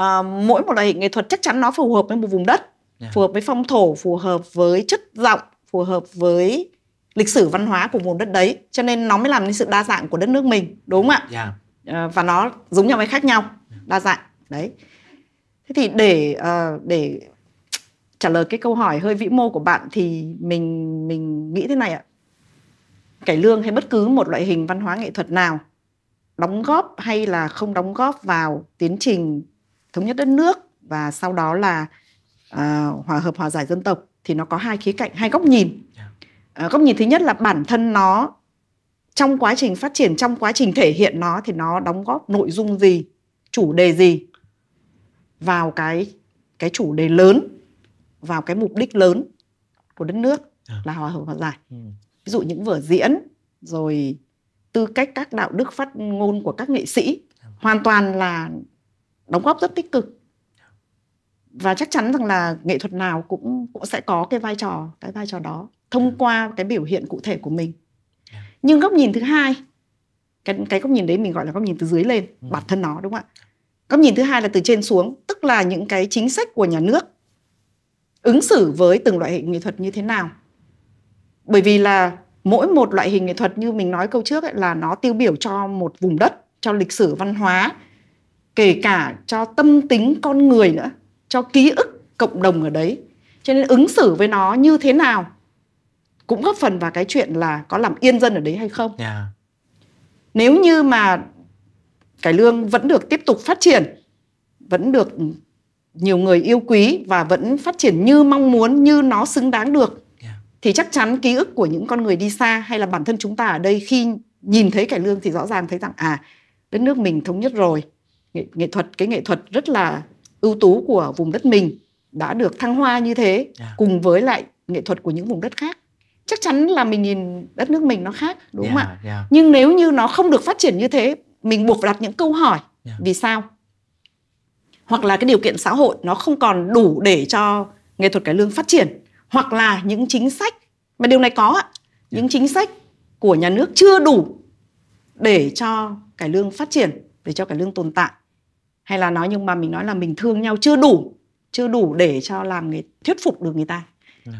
uh, mỗi một loại hình nghệ thuật chắc chắn nó phù hợp với một vùng đất yeah. phù hợp với phong thổ phù hợp với chất giọng phù hợp với lịch sử văn hóa của vùng đất đấy cho nên nó mới làm nên sự đa dạng của đất nước mình đúng không ạ yeah. Dạ. Ờ, và nó giống nhau hay khác nhau đa dạng đấy thế thì để ờ, để trả lời cái câu hỏi hơi vĩ mô của bạn thì mình mình nghĩ thế này ạ cải lương hay bất cứ một loại hình văn hóa nghệ thuật nào đóng góp hay là không đóng góp vào tiến trình thống nhất đất nước và sau đó là uh, hòa hợp hòa giải dân tộc thì nó có hai khía cạnh hai góc nhìn à, góc nhìn thứ nhất là bản thân nó trong quá trình phát triển trong quá trình thể hiện nó thì nó đóng góp nội dung gì chủ đề gì vào cái cái chủ đề lớn vào cái mục đích lớn của đất nước là hòa hợp hòa giải hmm. ví dụ những vở diễn rồi tư cách các đạo đức phát ngôn của các nghệ sĩ hoàn toàn là đóng góp rất tích cực và chắc chắn rằng là nghệ thuật nào cũng cũng sẽ có cái vai trò cái vai trò đó thông ừ. qua cái biểu hiện cụ thể của mình dạ. nhưng góc nhìn thứ hai cái cái góc nhìn đấy mình gọi là góc nhìn từ dưới lên ừ. bản thân nó đúng không ạ góc nhìn thứ hai là từ trên xuống tức là những cái chính sách của nhà nước ứng xử với từng loại hình nghệ thuật như thế nào bởi vì là mỗi một loại hình nghệ thuật như mình nói câu trước ấy, là nó tiêu biểu cho một vùng đất cho lịch sử văn hóa kể cả cho tâm tính con người nữa cho ký ức cộng đồng ở đấy cho nên ứng xử với nó như thế nào cũng góp phần vào cái chuyện là có làm yên dân ở đấy hay không yeah. Dạ. nếu như mà cải lương vẫn được tiếp tục phát triển vẫn được nhiều người yêu quý và vẫn phát triển như mong muốn như nó xứng đáng được yeah. Dạ. thì chắc chắn ký ức của những con người đi xa hay là bản thân chúng ta ở đây khi nhìn thấy cải lương thì rõ ràng thấy rằng à đất nước mình thống nhất rồi nghệ, nghệ thuật cái nghệ thuật rất là ưu tú của vùng đất mình đã được thăng hoa như thế yeah. Dạ. cùng với lại nghệ thuật của những vùng đất khác chắc chắn là mình nhìn đất nước mình nó khác đúng yeah, không dạ, ạ yeah. Dạ. nhưng nếu như nó không được phát triển như thế mình buộc đặt những câu hỏi yeah. vì sao hoặc là cái điều kiện xã hội nó không còn đủ để cho nghệ thuật cải lương phát triển hoặc là những chính sách mà điều này có ạ? những chính sách của nhà nước chưa đủ để cho cải lương phát triển để cho cải lương tồn tại hay là nói nhưng mà mình nói là mình thương nhau chưa đủ chưa đủ để cho làm người thuyết phục được người ta yeah. Dạ.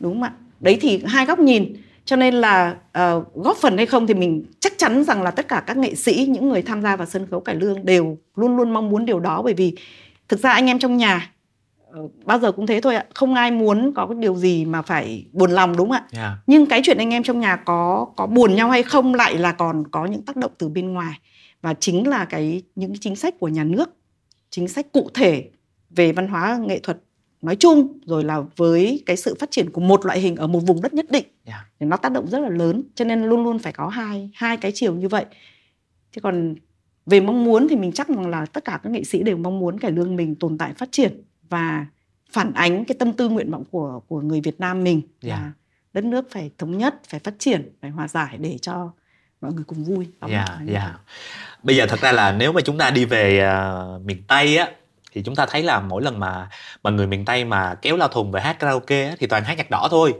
đúng không ạ đấy thì hai góc nhìn cho nên là uh, góp phần hay không thì mình chắc chắn rằng là tất cả các nghệ sĩ những người tham gia vào sân khấu cải lương đều luôn luôn mong muốn điều đó bởi vì thực ra anh em trong nhà uh, bao giờ cũng thế thôi ạ không ai muốn có cái điều gì mà phải buồn lòng đúng không ạ yeah. Dạ. nhưng cái chuyện anh em trong nhà có có buồn nhau hay không lại là còn có những tác động từ bên ngoài và chính là cái những chính sách của nhà nước chính sách cụ thể về văn hóa nghệ thuật nói chung rồi là với cái sự phát triển của một loại hình ở một vùng đất nhất định yeah. Dạ. thì nó tác động rất là lớn cho nên luôn luôn phải có hai hai cái chiều như vậy chứ còn về mong muốn thì mình chắc rằng là tất cả các nghệ sĩ đều mong muốn cải lương mình tồn tại phát triển và phản ánh cái tâm tư nguyện vọng của của người Việt Nam mình yeah. là dạ. đất nước phải thống nhất phải phát triển phải hòa giải để cho mọi người cùng vui yeah, dạ, yeah bây giờ thật ra là nếu mà chúng ta đi về uh, miền tây á thì chúng ta thấy là mỗi lần mà mà người miền tây mà kéo lao thùng về hát karaoke á, thì toàn hát nhạc đỏ thôi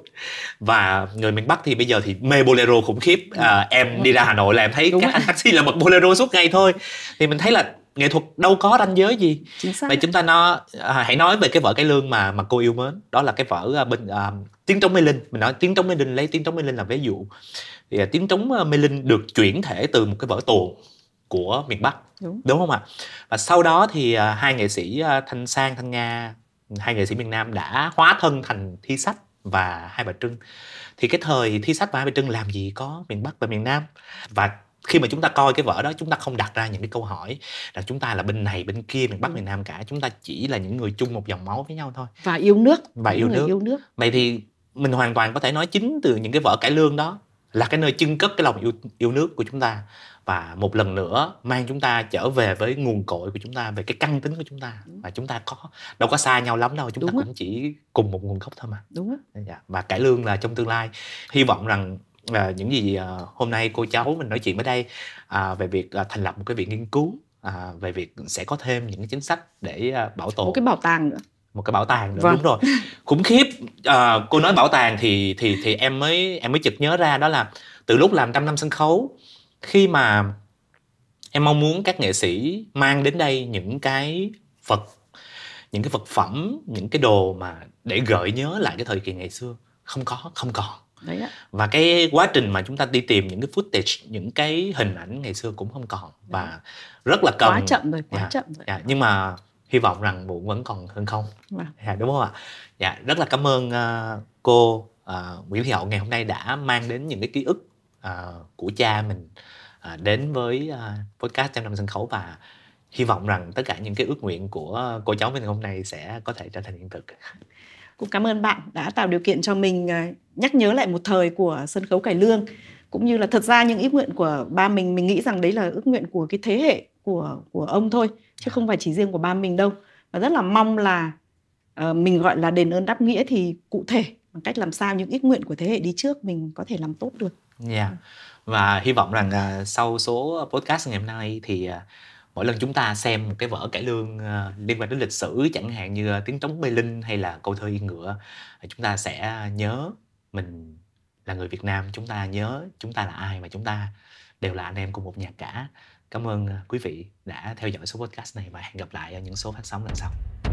và người miền bắc thì bây giờ thì mê bolero khủng khiếp à, em đi ra hà nội là em thấy Đúng các anh taxi là một bolero suốt ngày thôi thì mình thấy là nghệ thuật đâu có ranh giới gì vậy chúng ta nó à, hãy nói về cái vở cái lương mà mà cô yêu mến đó là cái vở à, bên à, tiếng trống mê linh mình nói tiếng trống mê linh lấy tiếng trống mê linh làm ví dụ thì à, tiếng trống à, mê linh được chuyển thể từ một cái vở tuồng của miền Bắc đúng, đúng không ạ? Và sau đó thì à, hai nghệ sĩ à, Thanh Sang, Thanh Nga, hai nghệ sĩ miền Nam đã hóa thân thành thi sách và hai bà Trưng. Thì cái thời thi sách và hai bà Trưng làm gì có miền Bắc và miền Nam và khi mà chúng ta coi cái vở đó chúng ta không đặt ra những cái câu hỏi là chúng ta là bên này bên kia miền bắc miền nam cả chúng ta chỉ là những người chung một dòng máu với nhau thôi và yêu nước và yêu nước. yêu nước vậy thì mình hoàn toàn có thể nói chính từ những cái vở cải lương đó là cái nơi chưng cất cái lòng yêu yêu nước của chúng ta và một lần nữa mang chúng ta trở về với nguồn cội của chúng ta về cái căn tính của chúng ta mà chúng ta có đâu có xa nhau lắm đâu chúng Đúng ta á. cũng chỉ cùng một nguồn gốc thôi mà Đúng á. Dạ, dạ. và cải lương là trong tương lai hy vọng rằng à, những gì à, hôm nay cô cháu mình nói chuyện ở đây à, về việc à, thành lập một cái viện nghiên cứu à, về việc sẽ có thêm những cái chính sách để à, bảo tồn một cái bảo tàng nữa một cái bảo tàng nữa. Vâng. đúng rồi khủng khiếp à, cô nói bảo tàng thì thì thì em mới em mới chợt nhớ ra đó là từ lúc làm trăm năm sân khấu khi mà em mong muốn các nghệ sĩ mang đến đây những cái vật những cái vật phẩm những cái đồ mà để gợi nhớ lại cái thời kỳ ngày xưa không có không còn Đấy đó. và cái quá trình mà chúng ta đi tìm những cái footage những cái hình ảnh ngày xưa cũng không còn và rất là cần quá chậm rồi quá dạ, chậm rồi dạ. nhưng mà hy vọng rằng muộn vẫn còn hơn không à. dạ, đúng không ạ dạ rất là cảm ơn uh, cô uh, Nguyễn Thị Hậu ngày hôm nay đã mang đến những cái ký ức uh, của cha mình uh, đến với uh, podcast trăm năm sân khấu và hy vọng rằng tất cả những cái ước nguyện của à, cô cháu mình hôm nay sẽ có thể trở thành hiện thực cũng cảm ơn bạn đã tạo điều kiện cho mình nhắc nhớ lại một thời của sân khấu cải lương cũng như là thật ra những ước nguyện của ba mình mình nghĩ rằng đấy là ước nguyện của cái thế hệ của của ông thôi chứ không phải chỉ riêng của ba mình đâu và rất là mong là uh, mình gọi là đền ơn đáp nghĩa thì cụ thể bằng cách làm sao những ước nguyện của thế hệ đi trước mình có thể làm tốt được. Yeah. Dạ. Ừ. Và hy vọng rằng à, sau số podcast ngày hôm nay thì à, mỗi lần chúng ta xem một cái vở cải lương à, liên quan đến lịch sử chẳng hạn như tiếng trống mê linh hay là câu thơ yên ngựa chúng ta sẽ nhớ mình là người Việt Nam chúng ta nhớ chúng ta là ai và chúng ta đều là anh em cùng một nhà cả. Cảm ơn quý vị đã theo dõi số podcast này và hẹn gặp lại ở những số phát sóng lần sau.